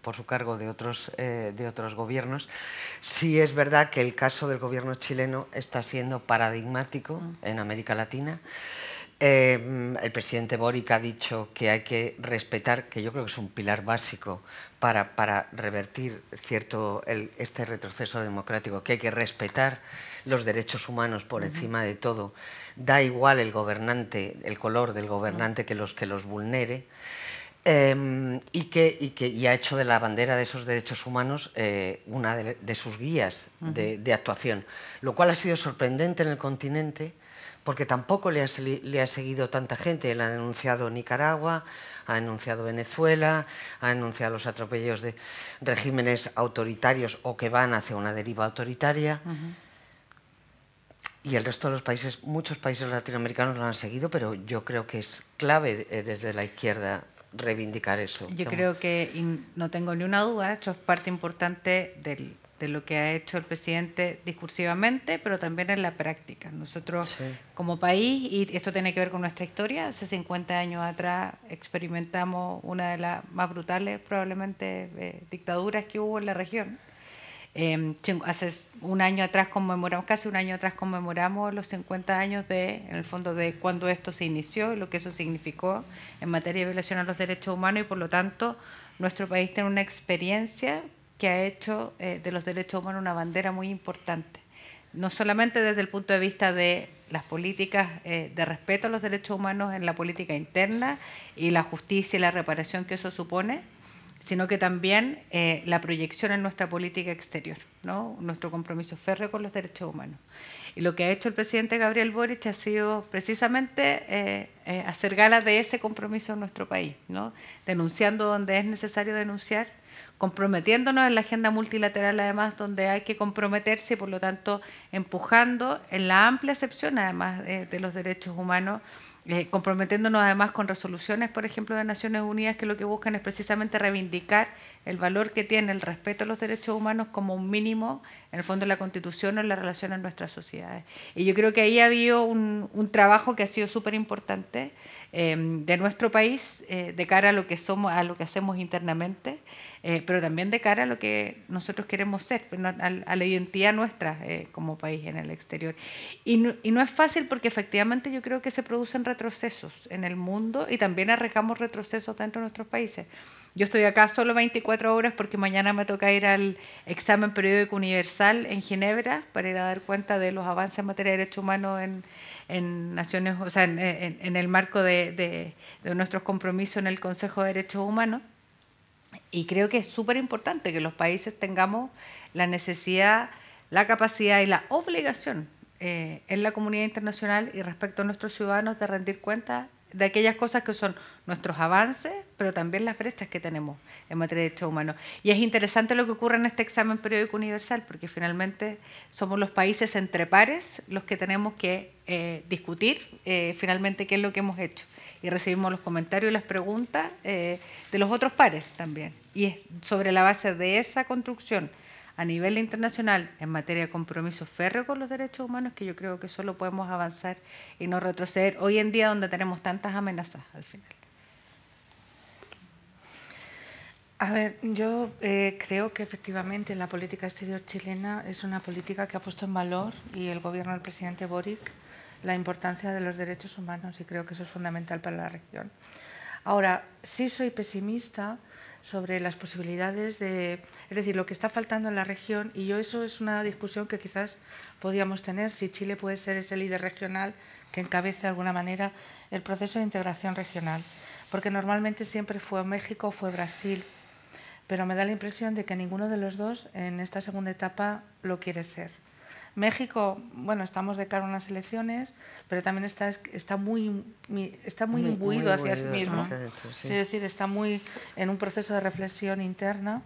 Speaker 3: por su cargo, de otros, de otros gobiernos, sí es verdad que el caso del gobierno chileno está siendo paradigmático mm. en América Latina. Eh, el presidente Boric ha dicho que hay que respetar, que yo creo que es un pilar básico para, revertir cierto este retroceso democrático, que hay que respetar los derechos humanos por encima de todo. Da igual el gobernante, el color del gobernante que los que los vulnere. Em, y, que, y ha hecho de la bandera de esos derechos humanos eh, una de, sus guías de, actuación, lo cual ha sido sorprendente en el continente porque tampoco le ha, seguido tanta gente. Él ha denunciado Nicaragua, ha denunciado Venezuela, ha denunciado los atropellos de regímenes autoritarios o que van hacia una deriva autoritaria. Y el resto de los países, muchos países latinoamericanos lo han seguido, pero yo creo que es clave eh, desde la izquierda reivindicar eso. Yo creo
Speaker 4: que, no tengo ni una duda, esto es parte importante del de lo que ha hecho el presidente discursivamente, pero también en la práctica. Nosotros como país, y esto tiene que ver con nuestra historia, hace 50 años atrás experimentamos una de las más brutales probablemente eh, dictaduras que hubo en la región. Em, hace un año atrás conmemoramos, casi un año atrás conmemoramos los 50 años de, en el fondo, de cuando esto se inició, lo que eso significó en materia de violación a los derechos humanos y por lo tanto nuestro país tiene una experiencia que ha hecho eh, de los derechos humanos una bandera muy importante, no solamente desde el punto de vista de las políticas eh, de respeto a los derechos humanos en la política interna y la justicia y la reparación que eso supone, sino que también eh, la proyección en nuestra política exterior, ¿no? nuestro compromiso férreo con los derechos humanos. Y lo que ha hecho el presidente Gabriel Boric ha sido precisamente hacer gala de ese compromiso en nuestro país, ¿no? denunciando donde es necesario denunciar, comprometiéndonos en la agenda multilateral además donde hay que comprometerse y por lo tanto empujando en la amplia excepción además eh, de, los derechos humanos, eh, comprometiéndonos además con resoluciones, por ejemplo, de Naciones Unidas que lo que buscan es precisamente reivindicar el valor que tiene el respeto a los derechos humanos como un mínimo en el fondo de la Constitución o en la relación en nuestras sociedades. Y yo creo que ahí ha habido un, trabajo que ha sido súper importante eh, de nuestro país de cara a lo que somos, a lo que hacemos internamente eh, pero también de cara a lo que nosotros queremos ser, pues, a, la identidad nuestra eh, como país en el exterior. Y no, es fácil porque efectivamente yo creo que se producen retrocesos en el mundo y también arriesgamos retrocesos dentro de nuestros países. Yo estoy acá solo 24 horas porque mañana me toca ir al examen periódico universal en Ginebra para ir a dar cuenta de los avances en materia de derechos humanos en, en Naciones, o sea, en, en el marco de, de, de nuestros compromisos en el Consejo de Derechos Humanos. Y creo que es súper importante que los países tengamos la necesidad, la capacidad y la obligación eh, en la comunidad internacional y respecto a nuestros ciudadanos de rendir cuentas de aquellas cosas que son nuestros avances, pero también las brechas que tenemos en materia de derechos humanos. Y es interesante lo que ocurre en este examen periódico universal, porque finalmente somos los países entre pares los que tenemos que eh, discutir eh, finalmente qué es lo que hemos hecho. Y recibimos los comentarios y las preguntas eh, de los otros pares también. Y es sobre la base de esa construcción a nivel internacional en materia de compromiso férreo con los derechos humanos que yo creo que solo podemos avanzar y no retroceder hoy en día donde tenemos tantas
Speaker 5: amenazas al final. A ver, yo eh, creo que efectivamente la política exterior chilena es una política que ha puesto en valor y el gobierno del presidente Boric la importancia de los derechos humanos y creo que eso es fundamental para la región. Ahora, sí soy pesimista sobre las posibilidades de, es decir, lo que está faltando en la región, y yo eso es una discusión que quizás podíamos tener, si Chile puede ser ese líder regional que encabece de alguna manera el proceso de integración regional, porque normalmente siempre fue México, o fue Brasil, pero me da la impresión de que ninguno de los dos en esta segunda etapa lo quiere ser. México, bueno, estamos de cara a unas elecciones, pero también está, está muy, está muy, imbuido hacia sí mismo. Es decir, está muy en un proceso de reflexión interna.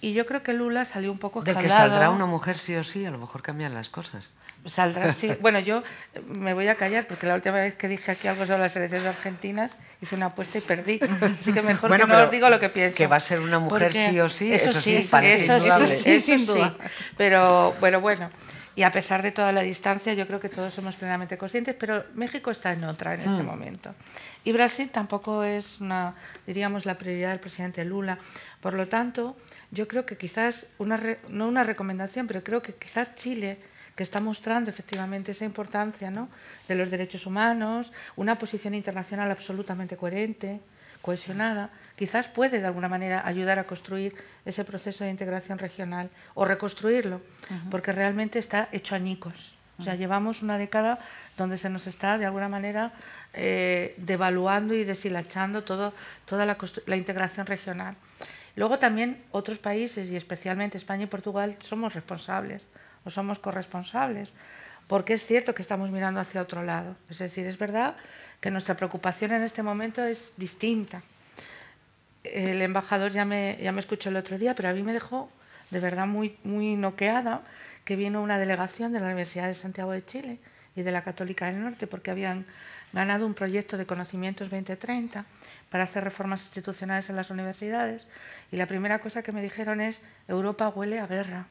Speaker 5: Y yo creo que Lula salió un poco escalado. De que saldrá una
Speaker 3: mujer sí o sí, a lo mejor cambian las cosas.
Speaker 5: Saldrá, sí. <laughs> Bueno, yo me voy a callar porque la última vez que dije aquí algo sobre las elecciones argentinas hice una apuesta y perdí. Así que mejor que no os digo lo que pienso. Que va a ser una mujer sí o sí, eso, sí, parece indudable. sí, sí, Pero bueno, bueno y a pesar de toda la distancia, yo creo que todos somos plenamente conscientes, pero México está en otra en este mm. momento. Y Brasil tampoco es una, diríamos, la prioridad del presidente Lula. Por lo tanto, yo creo que quizás, una no una recomendación, pero creo que quizás Chile, que está mostrando efectivamente esa importancia de los derechos humanos, una posición internacional absolutamente coherente, cohesionada, quizás puede de alguna manera ayudar a construir ese proceso de integración regional o reconstruirlo, porque realmente está hecho añicos. O sea, llevamos una década donde se nos está, de alguna manera, eh, devaluando y deshilachando todo, toda la, la, integración regional. Luego también otros países, y especialmente España y Portugal, somos responsables o somos corresponsables porque es cierto que estamos mirando hacia otro lado. Es decir, es verdad que nuestra preocupación en este momento es distinta. El embajador ya me, ya me escuchó el otro día, pero a mí me dejó de verdad muy, muy noqueada que vino una delegación de la Universidad de Santiago de Chile y de la Católica del Norte, porque habían ganado un proyecto de conocimientos 2030 para hacer reformas institucionales en las universidades. Y la primera cosa que me dijeron es, Europa huele a guerra.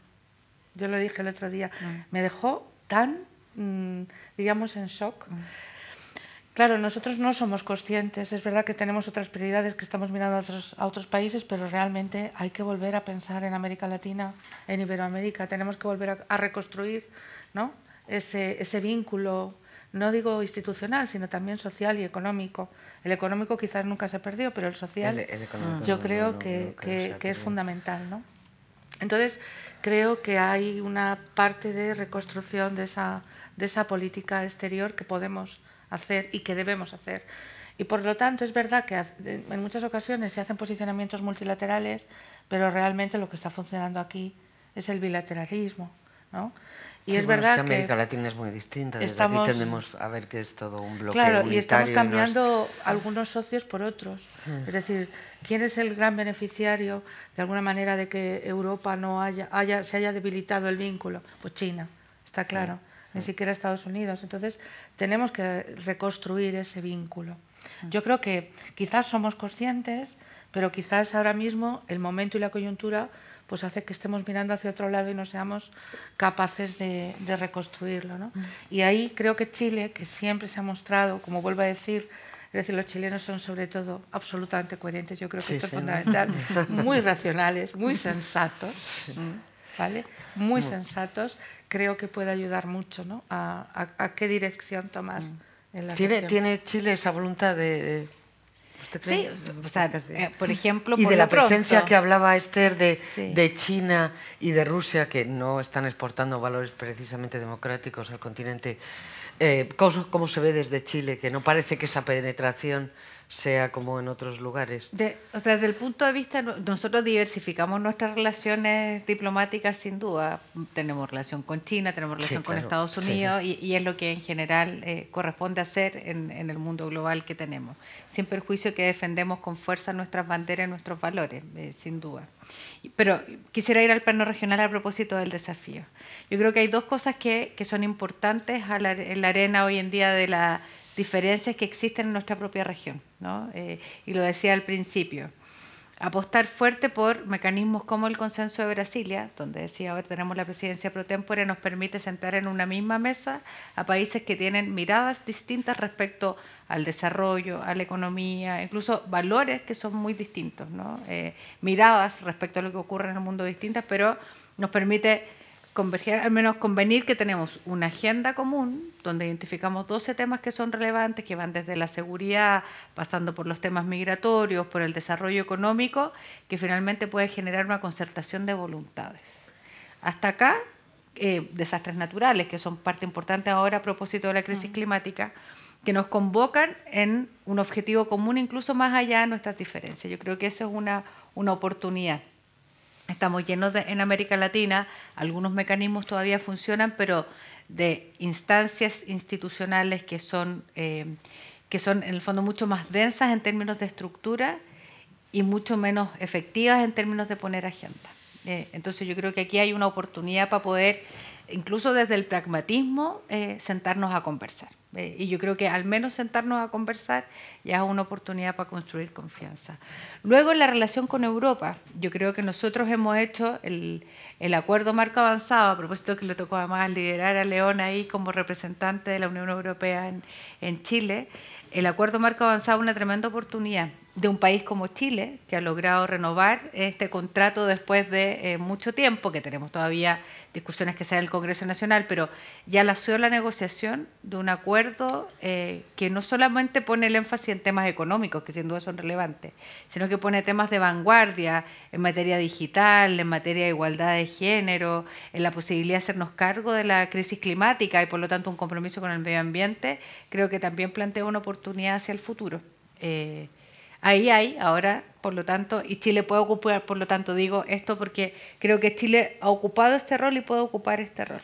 Speaker 5: Yo lo dije el otro día. Mm. Me dejó tan, mm, digamos, en shock. Mm. Claro, nosotros no somos conscientes, es verdad que tenemos otras prioridades, que estamos mirando a otros, a otros países, pero realmente hay que volver a pensar en América Latina, en Iberoamérica, tenemos que volver a, reconstruir ¿no? ese, ese vínculo no digo institucional, sino también social y económico. El económico quizás nunca se perdió, pero el social ah. yo creo que, que, que es fundamental. ¿no? Entonces, creo que hay una parte de reconstrucción de esa, de esa política exterior que podemos hacer y que debemos hacer. Y por lo tanto es verdad que en muchas ocasiones se hacen posicionamientos multilaterales, pero realmente lo que está funcionando aquí es el bilateralismo. ¿no? Y es verdad que América Latina es muy distinta. Desde aquí tendemos
Speaker 3: a ver que es todo un bloque Claro, y estamos cambiando
Speaker 5: algunos socios por otros. Mm. Es decir, ¿Quién es el gran beneficiario, de alguna manera, de que Europa no haya, se haya debilitado el vínculo? Pues China, está claro, ni siquiera Estados Unidos. Entonces, tenemos que reconstruir ese vínculo. Mm. Yo creo que quizás somos conscientes, pero quizás ahora mismo el momento y la coyuntura pues hace que estemos mirando hacia otro lado y no seamos capaces de, reconstruirlo. Mm. Y ahí creo que Chile, que siempre se ha mostrado, como vuelvo a decir, es decir, los chilenos son sobre todo absolutamente coherentes, yo creo que esto es fundamental, <laughs> muy racionales, muy sensatos, ¿vale? Muy mm. sensatos, creo que puede ayudar mucho ¿no? a, qué dirección tomar. Mm. En la ¿Tiene, ¿Tiene
Speaker 3: Chile esa voluntad de,
Speaker 4: Sí, o sea, eh, por ejemplo...
Speaker 5: Y de la presencia que
Speaker 3: hablaba Esther de, de, China y de Rusia, que no están exportando valores precisamente democráticos al continente eh, cómo se ve desde Chile, que no parece que esa penetración sea como en otros lugares.
Speaker 4: desde el punto de vista, nosotros diversificamos nuestras relaciones diplomáticas sin duda. Tenemos relación con China, tenemos relación con Estados Unidos y, es lo que en general eh, corresponde hacer en, en, el mundo global que tenemos, sin perjuicio que defendemos con fuerza nuestras banderas y nuestros valores, eh, sin duda. Pero quisiera ir al plano regional a propósito del desafío. Yo creo que hay dos cosas que, que son importantes en la arena hoy en día de las diferencias que existen en nuestra propia región, ¿no? Eh, y lo decía al principio apostar fuerte por mecanismos como el consenso de Brasilia, donde decía ahora tenemos la presidencia pro tempore, nos permite sentar en una misma mesa a países que tienen miradas distintas respecto al desarrollo, a la economía, incluso valores que son muy distintos, ¿no? Eh, miradas respecto a lo que ocurre en el mundo distintas, pero nos permite al menos convenir que tenemos una agenda común donde identificamos 12 temas que son relevantes, que van desde la seguridad, pasando por los temas migratorios, por el desarrollo económico, que finalmente puede generar una concertación de voluntades. Hasta acá, eh, desastres naturales, que son parte importante ahora a propósito de la crisis mm. climática, que nos convocan en un objetivo común, incluso más allá de nuestras diferencias. Yo creo que eso es una, una oportunidad estamos llenos de, en América Latina, algunos mecanismos todavía funcionan, pero de instancias institucionales que son, eh, que son en el fondo mucho más densas en términos de estructura y mucho menos efectivas en términos de poner agenda. Eh, entonces yo creo que aquí hay una oportunidad para poder incluso desde el pragmatismo, eh, sentarnos a conversar. Eh, y yo creo que al menos sentarnos a conversar ya es una oportunidad para construir confianza. Luego, en la relación con Europa, yo creo que nosotros hemos hecho el, acuerdo marco avanzado, a propósito que le tocó además liderar a León ahí como representante de la Unión Europea en, Chile, el acuerdo marco avanzado es una tremenda oportunidad de un país como Chile, que ha logrado renovar este contrato después de eh, mucho tiempo, que tenemos todavía discusiones que sea en el Congreso Nacional, pero ya la la la negociación de un acuerdo eh, que no solamente pone el énfasis en temas económicos, que sin duda son relevantes, sino que pone temas de vanguardia en materia digital, en materia de igualdad de género, en la posibilidad de hacernos cargo de la crisis climática y por lo tanto un compromiso con el medio ambiente, creo que también plantea una oportunidad hacia el futuro. Eh, Ahí hay ahora, por lo tanto, y Chile puede ocupar, por lo tanto digo esto porque creo que Chile ha ocupado este rol y puede ocupar este rol.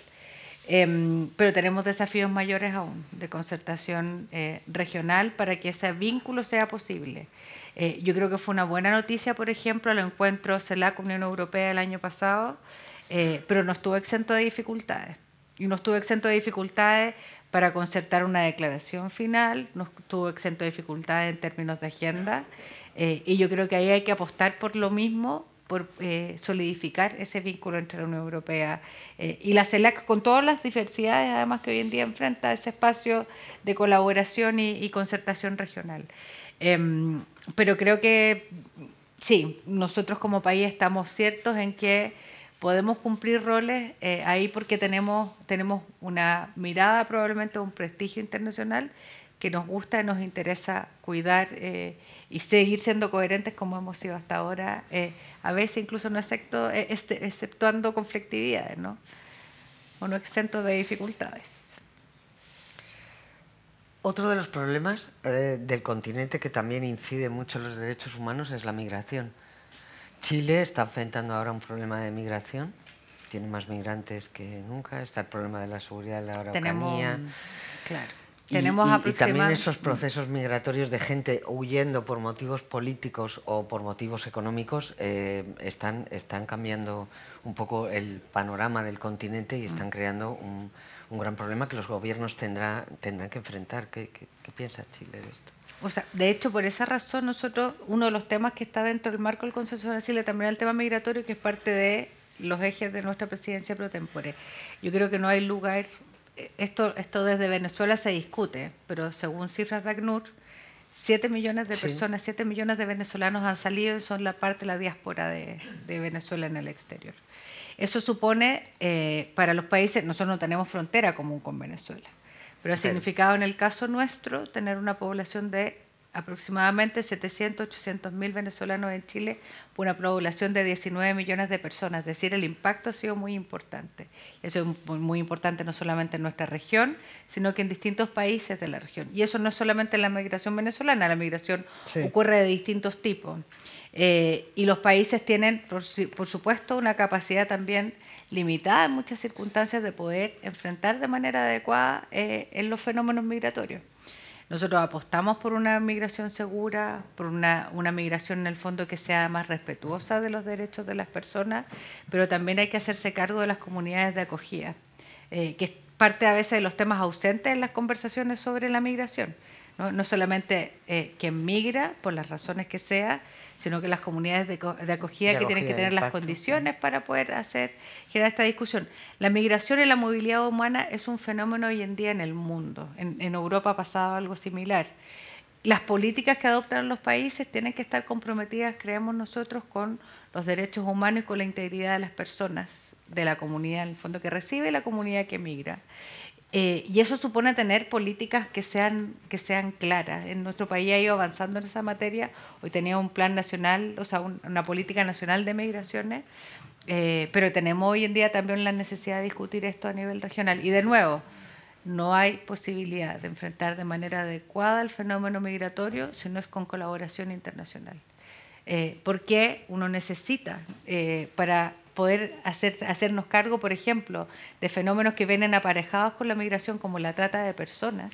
Speaker 4: Em, pero tenemos desafíos mayores aún de concertación eh, regional para que ese vínculo sea posible. Eh, yo creo que fue una buena noticia, por ejemplo, el encuentro CELAC Unión Europea el año pasado, eh, pero no estuvo exento de dificultades. Y no estuvo exento de dificultades para concertar una declaración final, no estuvo exento de dificultades en términos de agenda eh, y yo creo que ahí hay que apostar por lo mismo, por eh, solidificar ese vínculo entre la Unión Europea eh, y la CELAC con todas las diversidades además que hoy en día enfrenta ese espacio de colaboración y, y concertación regional. Em, pero creo que sí, nosotros como país estamos ciertos en que podemos cumplir roles eh, ahí porque tenemos, una mirada, probablemente un prestigio internacional que nos gusta y nos interesa cuidar eh, y seguir siendo coherentes como hemos sido hasta ahora, eh, a veces incluso no excepto, este, exceptuando conflictividades, ¿no? O no exento de dificultades.
Speaker 3: Otro de los problemas del continente que también incide mucho en los derechos humanos es la migración. Chile está enfrentando ahora un problema de migración, tiene más migrantes que nunca, está el problema de la seguridad de la Araucanía. Tenemos, claro. Y, también esos procesos migratorios de gente huyendo por motivos políticos o por motivos económicos eh, están, están cambiando un poco el panorama del continente y están mm. creando un, gran problema que los gobiernos tendrá, tendrán que enfrentar. qué piensa Chile de esto?
Speaker 4: de hecho, por esa razón nosotros, uno de los temas que está dentro del marco del consenso de Asilo también el tema migratorio, que es parte de los ejes de nuestra presidencia pro tempore. Yo creo que no hay lugar, eh, esto, esto desde Venezuela se discute, pero según cifras de ACNUR, 7 millones de personas, siete millones de venezolanos han salido y son la parte de la diáspora de, Venezuela en el exterior. Eso supone eh, para los países, nosotros no tenemos frontera común con Venezuela. Pero ha significado en el caso nuestro tener una población de aproximadamente 700, 800 mil venezolanos en Chile por una población de 19 millones de personas. Es decir, el impacto ha sido muy importante. Eso es muy importante no solamente en nuestra región, sino que en distintos países de la región. Y eso no es solamente la migración venezolana, la migración ocurre de distintos tipos. Eh, y los países tienen, por supuesto, una capacidad también limitada en muchas circunstancias de poder enfrentar de manera adecuada eh, en los fenómenos migratorios. Nosotros apostamos por una migración segura, por una, migración en el fondo que sea más respetuosa de los derechos de las personas, pero también hay que hacerse cargo de las comunidades de acogida, eh, que es parte a veces de los temas ausentes en las conversaciones sobre la migración. No, solamente eh, quien migra, por las razones que sea, sino que las comunidades de, acogida, que tienen que tener las condiciones para poder hacer generar esta discusión. La migración y la movilidad humana es un fenómeno hoy en día en el mundo. En, Europa ha pasado algo similar. Las políticas que adoptan los países tienen que estar comprometidas, creemos nosotros, con los derechos humanos y con la integridad de las personas, de la comunidad en el fondo que recibe y la comunidad que migra. Eh, y eso supone tener políticas que sean, que sean claras. En nuestro país ha ido avanzando en esa materia. Hoy tenía un plan nacional, o sea, una política nacional de migraciones, eh, pero tenemos hoy en día también la necesidad de discutir esto a nivel regional. Y de nuevo, no hay posibilidad de enfrentar de manera adecuada el fenómeno migratorio si no es con colaboración internacional. Eh, porque uno necesita, para poder hacer, hacernos cargo, por ejemplo, de fenómenos que vienen aparejados con la migración, como la trata de personas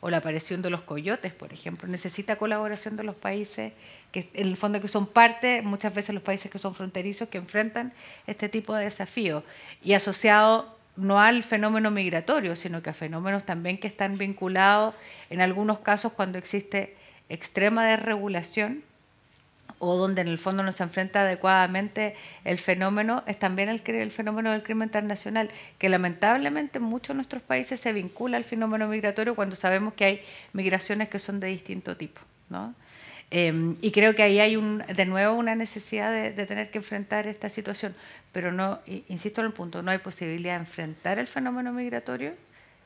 Speaker 4: o la aparición de los coyotes, por ejemplo. Necesita colaboración de los países que, en el fondo, que son parte, muchas veces los países que son fronterizos, que enfrentan este tipo de desafíos. Y asociado no al fenómeno migratorio, sino que a fenómenos también que están vinculados, en algunos casos, cuando existe extrema desregulación o donde en el fondo no se enfrenta adecuadamente el fenómeno, es también el, el fenómeno del crimen internacional, que lamentablemente en muchos de nuestros países se vincula al fenómeno migratorio cuando sabemos que hay migraciones que son de distinto tipo. ¿no? Em, y creo que ahí hay un, de nuevo una necesidad de, tener que enfrentar esta situación, pero no, insisto en el punto, no hay posibilidad de enfrentar el fenómeno migratorio,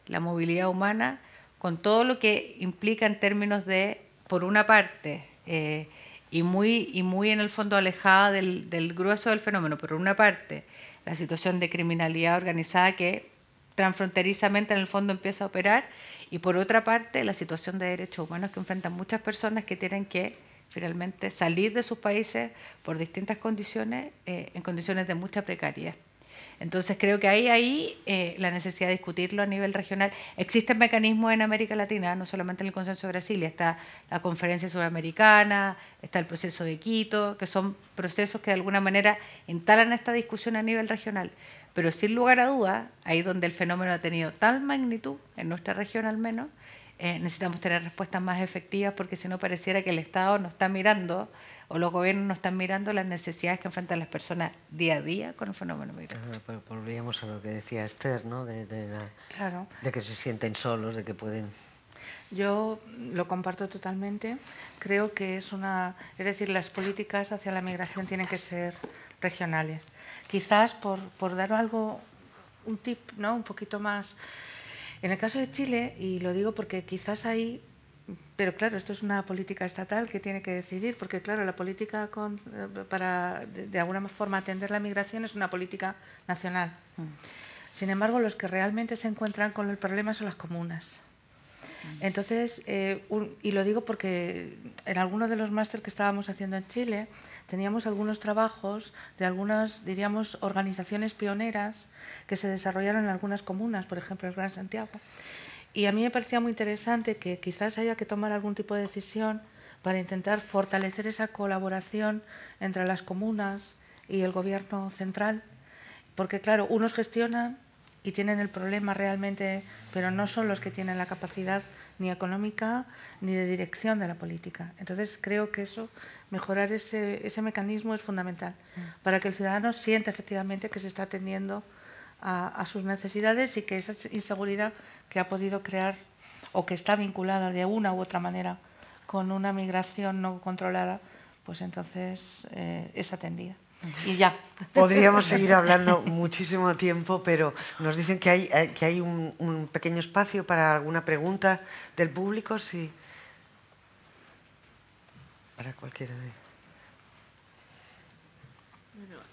Speaker 4: la movilidad humana, con todo lo que implica en términos de, por una parte, eh, y muy, y muy en el fondo alejada del, grueso del fenómeno. Por una parte, la situación de criminalidad organizada que transfronterizamente en el fondo empieza a operar y por otra parte la situación de derechos humanos que enfrentan muchas personas que tienen que finalmente salir de sus países por distintas condiciones, eh, en condiciones de mucha precariedad. Entonces creo que hay ahí eh, la necesidad de discutirlo a nivel regional. Existen mecanismos en América Latina, no solamente en el Consenso de Brasil, está la Conferencia Sudamericana, está el proceso de Quito, que son procesos que de alguna manera instalan esta discusión a nivel regional. Pero sin lugar a dudas, ahí donde el fenómeno ha tenido tal magnitud, en nuestra región al menos, eh, necesitamos tener respuestas más efectivas porque si no pareciera que el Estado no está mirando o los gobiernos no están mirando las necesidades que enfrentan las personas día
Speaker 5: a día con el fenómeno migratorio.
Speaker 3: Pues a lo que decía Esther, ¿no? De, de que se sienten solos, de que pueden...
Speaker 5: Yo lo comparto totalmente. Creo que es una... Es decir, las políticas hacia la migración tienen que ser regionales. Quizás por, por dar algo, un tip ¿no? un poquito más... En el caso de Chile, y lo digo porque quizás ahí pero claro, esto es una política estatal que tiene que decidir, porque claro, la política eh, para de, alguna forma atender la migración es una política nacional. Mm. Sin embargo, los que realmente se encuentran con el problema son las comunas. Mm. Entonces, eh, y lo digo porque en algunos de los máster que estábamos haciendo en Chile teníamos algunos trabajos de algunas, diríamos, organizaciones pioneras que se desarrollaron en algunas comunas, por ejemplo, el Gran Santiago. Y a mí me parecía muy interesante que quizás haya que tomar algún tipo de decisión para intentar fortalecer esa colaboración entre las comunas y el gobierno central, porque claro, unos gestionan y tienen el problema realmente, pero no son los que tienen la capacidad ni económica ni de dirección de la política. Entonces creo que eso, mejorar ese, ese mecanismo es fundamental mm. para que el ciudadano sienta efectivamente que se está atendiendo a, sus necesidades y que esa inseguridad que ha podido crear o que está vinculada de una u otra manera con una migración no controlada, pues entonces eh, es atendida. Y ya. Podríamos seguir hablando
Speaker 3: muchísimo tiempo, pero nos dicen que hay, eh, que hay un, pequeño espacio para alguna pregunta del público. sí. Para cualquiera de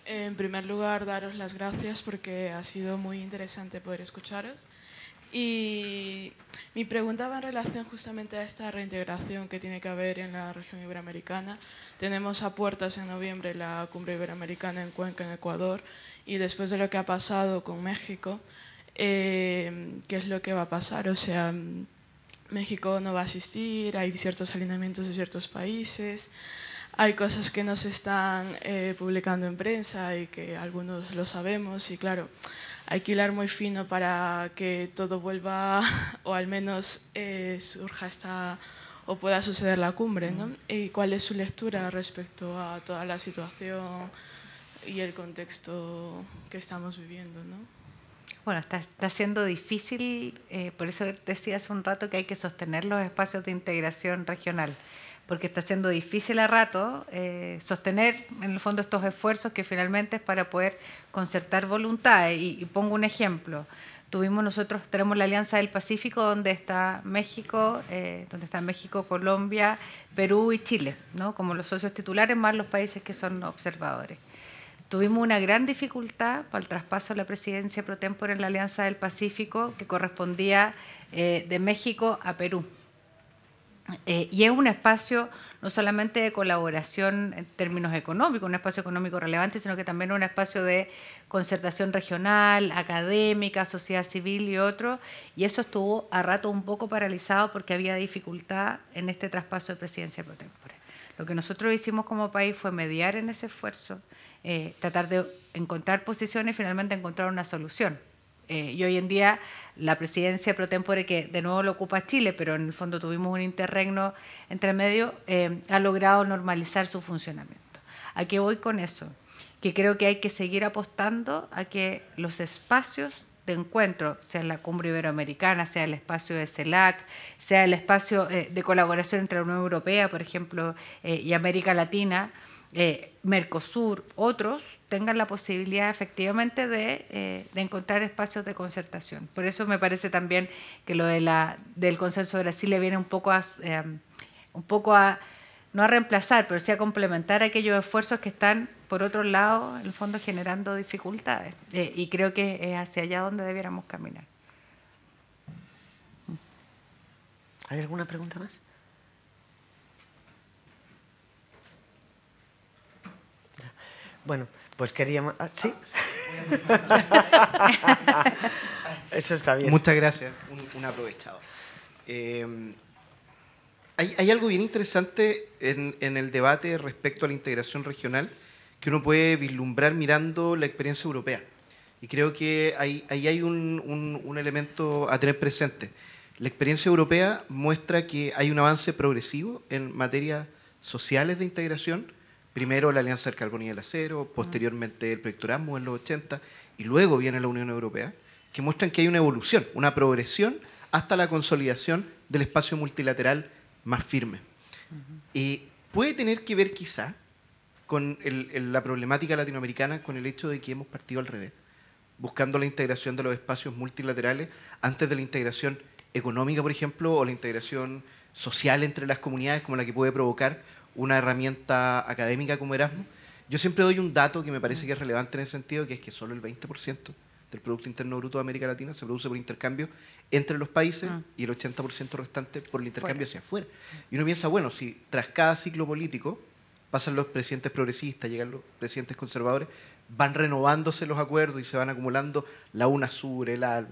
Speaker 1: en primer lugar, daros las gracias porque ha sido muy interesante poder escucharos.
Speaker 5: Y mi pregunta va en relación justamente a esta reintegración que tiene que haber en la región iberoamericana. Tenemos a puertas en noviembre la cumbre iberoamericana en Cuenca, en Ecuador, y después de lo que ha pasado con México, eh, ¿qué es lo que va a pasar? O sea, México no va a asistir, hay ciertos alineamientos de ciertos países hay cosas que nos están eh, publicando en prensa y que algunos lo sabemos y claro, hay que hilar muy fino para que todo vuelva
Speaker 1: <laughs> o al menos eh, surja esta o pueda suceder la cumbre, ¿no? Mm. ¿Y cuál es su lectura respecto a toda la situación y el
Speaker 5: contexto que estamos viviendo, ¿no?
Speaker 4: Bueno, está, siendo difícil, eh, por eso decías un rato que hay que sostener los espacios de integración regional porque está siendo difícil a rato eh, sostener en el fondo estos esfuerzos que finalmente es para poder concertar voluntades. Y, pongo un ejemplo. Tuvimos nosotros, tenemos la Alianza del Pacífico donde está México, eh, donde está México, Colombia, Perú y Chile, ¿no? como los socios titulares más los países que son observadores. Tuvimos una gran dificultad para el traspaso de la presidencia pro tempore en la Alianza del Pacífico que correspondía eh, de México a Perú eh, y es un espacio no solamente de colaboración en términos económicos, un espacio económico relevante, sino que también un espacio de concertación regional, académica, sociedad civil y otro. Y eso estuvo a rato un poco paralizado porque había dificultad en este traspaso de presidencia pro tempore. Lo que nosotros hicimos como país fue mediar en ese esfuerzo, eh, tratar de encontrar posiciones y finalmente encontrar una solución. Eh, y hoy en día la presidencia pro tempore, que de nuevo lo ocupa Chile, pero en el fondo tuvimos un interregno entre medio, eh, ha logrado normalizar su funcionamiento. ¿A qué voy con eso? Que creo que hay que seguir apostando a que los espacios de encuentro, sea la cumbre iberoamericana, sea el espacio de CELAC, sea el espacio eh, de colaboración entre la Unión Europea, por ejemplo, y América Latina, eh, Mercosur, otros, tengan la posibilidad efectivamente eh, de, encontrar espacios de concertación. Por eso me parece también que lo de la, del consenso de Brasil le viene un poco a, em, un poco a, no a reemplazar, pero sí a complementar aquellos esfuerzos que están, por otro lado, en el fondo generando dificultades. Eh, y creo que es hacia allá donde debiéramos caminar.
Speaker 3: ¿Hay alguna pregunta más? Bueno, pues queríamos... Ah,
Speaker 1: ¿Sí? <laughs> Eso está bien. Muchas gracias, un, aprovechado. Em, hay, algo bien interesante en, el debate respecto a la integración regional que uno puede vislumbrar mirando la experiencia europea. Y creo que ahí hay, un, un elemento a tener presente. La experiencia europea muestra que hay un avance progresivo en materias sociales de integración Primero la alianza del carbón y el acero, posteriormente el proyecto en los 80 y luego viene la Unión Europea, que muestran que hay una evolución, una progresión hasta la consolidación del espacio multilateral más firme. Y puede tener que ver quizá con la problemática latinoamericana, con el hecho de que hemos partido al revés, buscando la integración de los espacios multilaterales antes de la integración económica, por ejemplo, o la integración social entre las comunidades, como la que puede provocar una herramienta académica como Erasmus. Yo siempre doy un dato que me parece que es relevante en ese sentido, que es que solo el 20% del Producto Interno Bruto de América Latina se produce por intercambio entre los países ah. y el 80% restante por el intercambio hacia afuera. Y uno piensa, bueno, si tras cada ciclo político pasan los presidentes progresistas, llegan los presidentes conservadores, van renovándose los acuerdos y se van acumulando la UNASUR, el ALBA.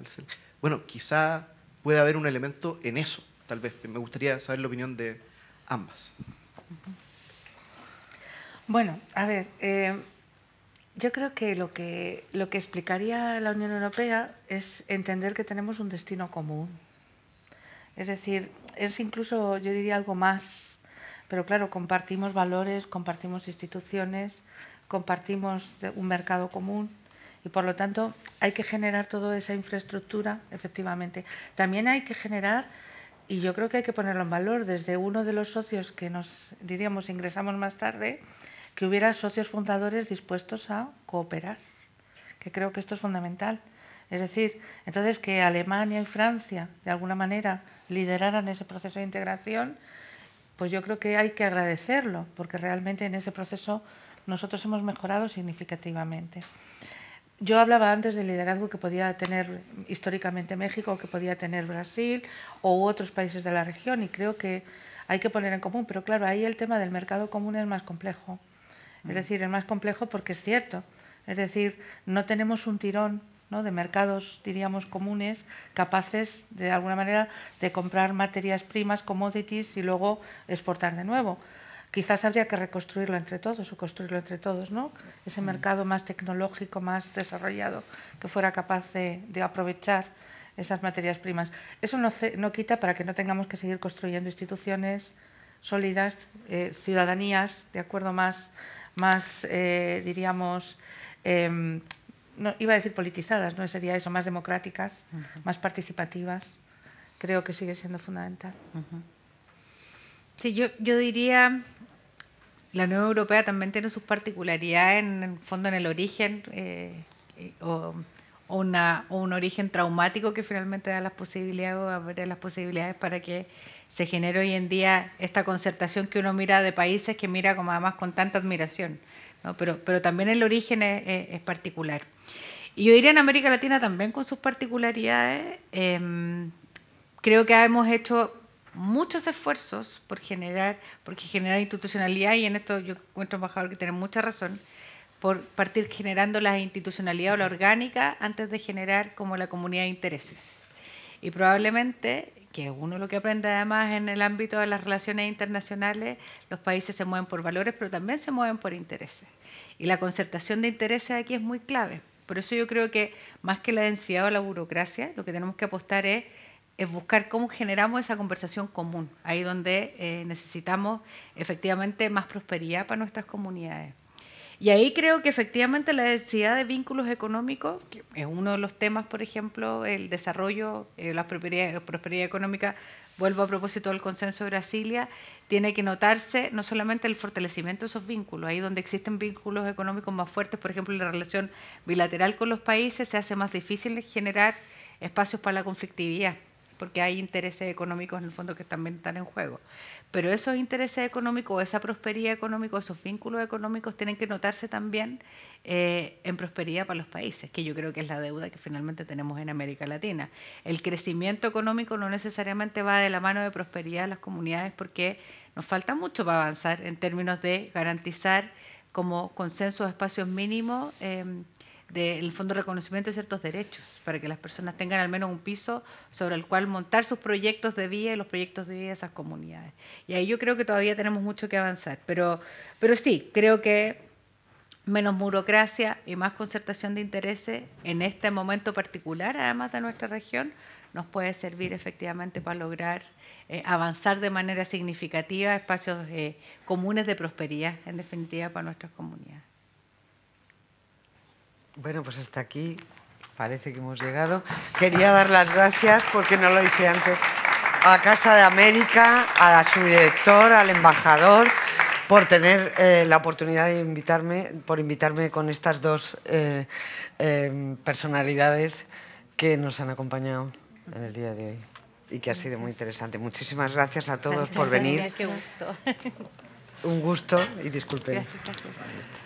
Speaker 1: Bueno, quizá pueda haber un elemento en eso, tal vez. Me gustaría saber la opinión de ambas.
Speaker 5: Bueno, a ver, eh, yo creo que lo, que lo que explicaría la Unión Europea es entender que tenemos un destino común. Es decir, es incluso, yo diría, algo más. Pero claro, compartimos valores, compartimos instituciones, compartimos un mercado común y por lo tanto hay que generar toda esa infraestructura, efectivamente. También hay que generar y yo creo que hay que ponerlo en valor desde uno de los socios que nos, diríamos, ingresamos más tarde, que hubiera socios fundadores dispuestos a cooperar, que creo que esto es fundamental. Es decir, entonces que Alemania y Francia, de alguna manera, lideraran ese proceso de integración, pues yo creo que hay que agradecerlo, porque realmente en ese proceso nosotros hemos mejorado significativamente. Yo hablaba antes del liderazgo que podía tener históricamente México, que podía tener Brasil o otros países de la región y creo que hay que poner en común, pero claro, ahí el tema del mercado común es más complejo. Es mm. decir, es más complejo porque es cierto. Es decir, no tenemos un tirón de mercados, diríamos, comunes, capaces de alguna manera de comprar materias primas, commodities y luego exportar de nuevo quizás habría que reconstruirlo entre todos o construirlo entre todos, ¿no? Ese mm. mercado más tecnológico, más desarrollado, que fuera capaz de, aprovechar esas materias primas. Eso no, quita para que no tengamos que seguir construyendo instituciones sólidas, eh, ciudadanías, de acuerdo, más, más eh, diríamos, em, no, iba a decir politizadas, no sería eso, más democráticas, más participativas. Creo que sigue siendo fundamental. Sí, yo, yo diría,
Speaker 4: la Unión Europea también tiene sus particularidades, en el fondo en el origen, eh, eh, o, un origen traumático que finalmente da las posibilidades para que se genere hoy en día esta concertación que uno mira de países que mira como además con tanta admiración, ¿no? pero, pero también el origen es, particular. Y yo diría en América Latina también con sus particularidades. Eh, creo que hemos hecho muchos esfuerzos por generar, porque generar institucionalidad, y en esto yo encuentro, embajador, que tiene mucha razón, por partir generando la institucionalidad o la orgánica antes de generar como la comunidad de intereses. Y probablemente, que uno lo que aprende además en el ámbito de las relaciones internacionales, los países se mueven por valores, pero también se mueven por intereses. Y la concertación de intereses aquí es muy clave. Por eso yo creo que más que la densidad o la burocracia, lo que tenemos que apostar es es buscar cómo generamos esa conversación común, ahí donde eh, necesitamos efectivamente más prosperidad para nuestras comunidades. Y ahí creo que efectivamente la necesidad de vínculos económicos, que es uno de los temas, por ejemplo, el desarrollo, eh, la prosperidad, prosperidad, económica, vuelvo a propósito del consenso de Brasilia, tiene que notarse no solamente el fortalecimiento de esos vínculos, ahí donde existen vínculos económicos más fuertes, por ejemplo, la relación bilateral con los países, se hace más difícil generar espacios para la conflictividad porque hay intereses económicos en el fondo que también están en juego. Pero esos intereses económicos, esa prosperidad económica, esos vínculos económicos tienen que notarse también eh, en prosperidad para los países, que yo creo que es la deuda que finalmente tenemos en América Latina. El crecimiento económico no necesariamente va de la mano de prosperidad de las comunidades porque nos falta mucho para avanzar en términos de garantizar como consenso de espacios mínimos. Em, del Fondo de Reconocimiento de ciertos derechos, para que las personas tengan al menos un piso sobre el cual montar sus proyectos de vida y los proyectos de vida de esas comunidades. Y ahí yo creo que todavía tenemos mucho que avanzar, pero, pero sí, creo que menos burocracia y más concertación de intereses en este momento particular, además de nuestra región, nos puede servir efectivamente para lograr eh, avanzar de manera significativa espacios eh, comunes de prosperidad, en definitiva, para nuestras comunidades.
Speaker 3: Bueno, pues hasta aquí parece que hemos llegado. Quería dar las gracias, porque no lo hice antes, a Casa de América, a su director, al embajador, por tener eh, la oportunidad de invitarme, por invitarme con estas dos eh, eh, personalidades que nos han acompañado en el día de hoy y que ha sido muy interesante. Muchísimas gracias a todos por venir.
Speaker 1: Un gusto y disculpen. Gracias,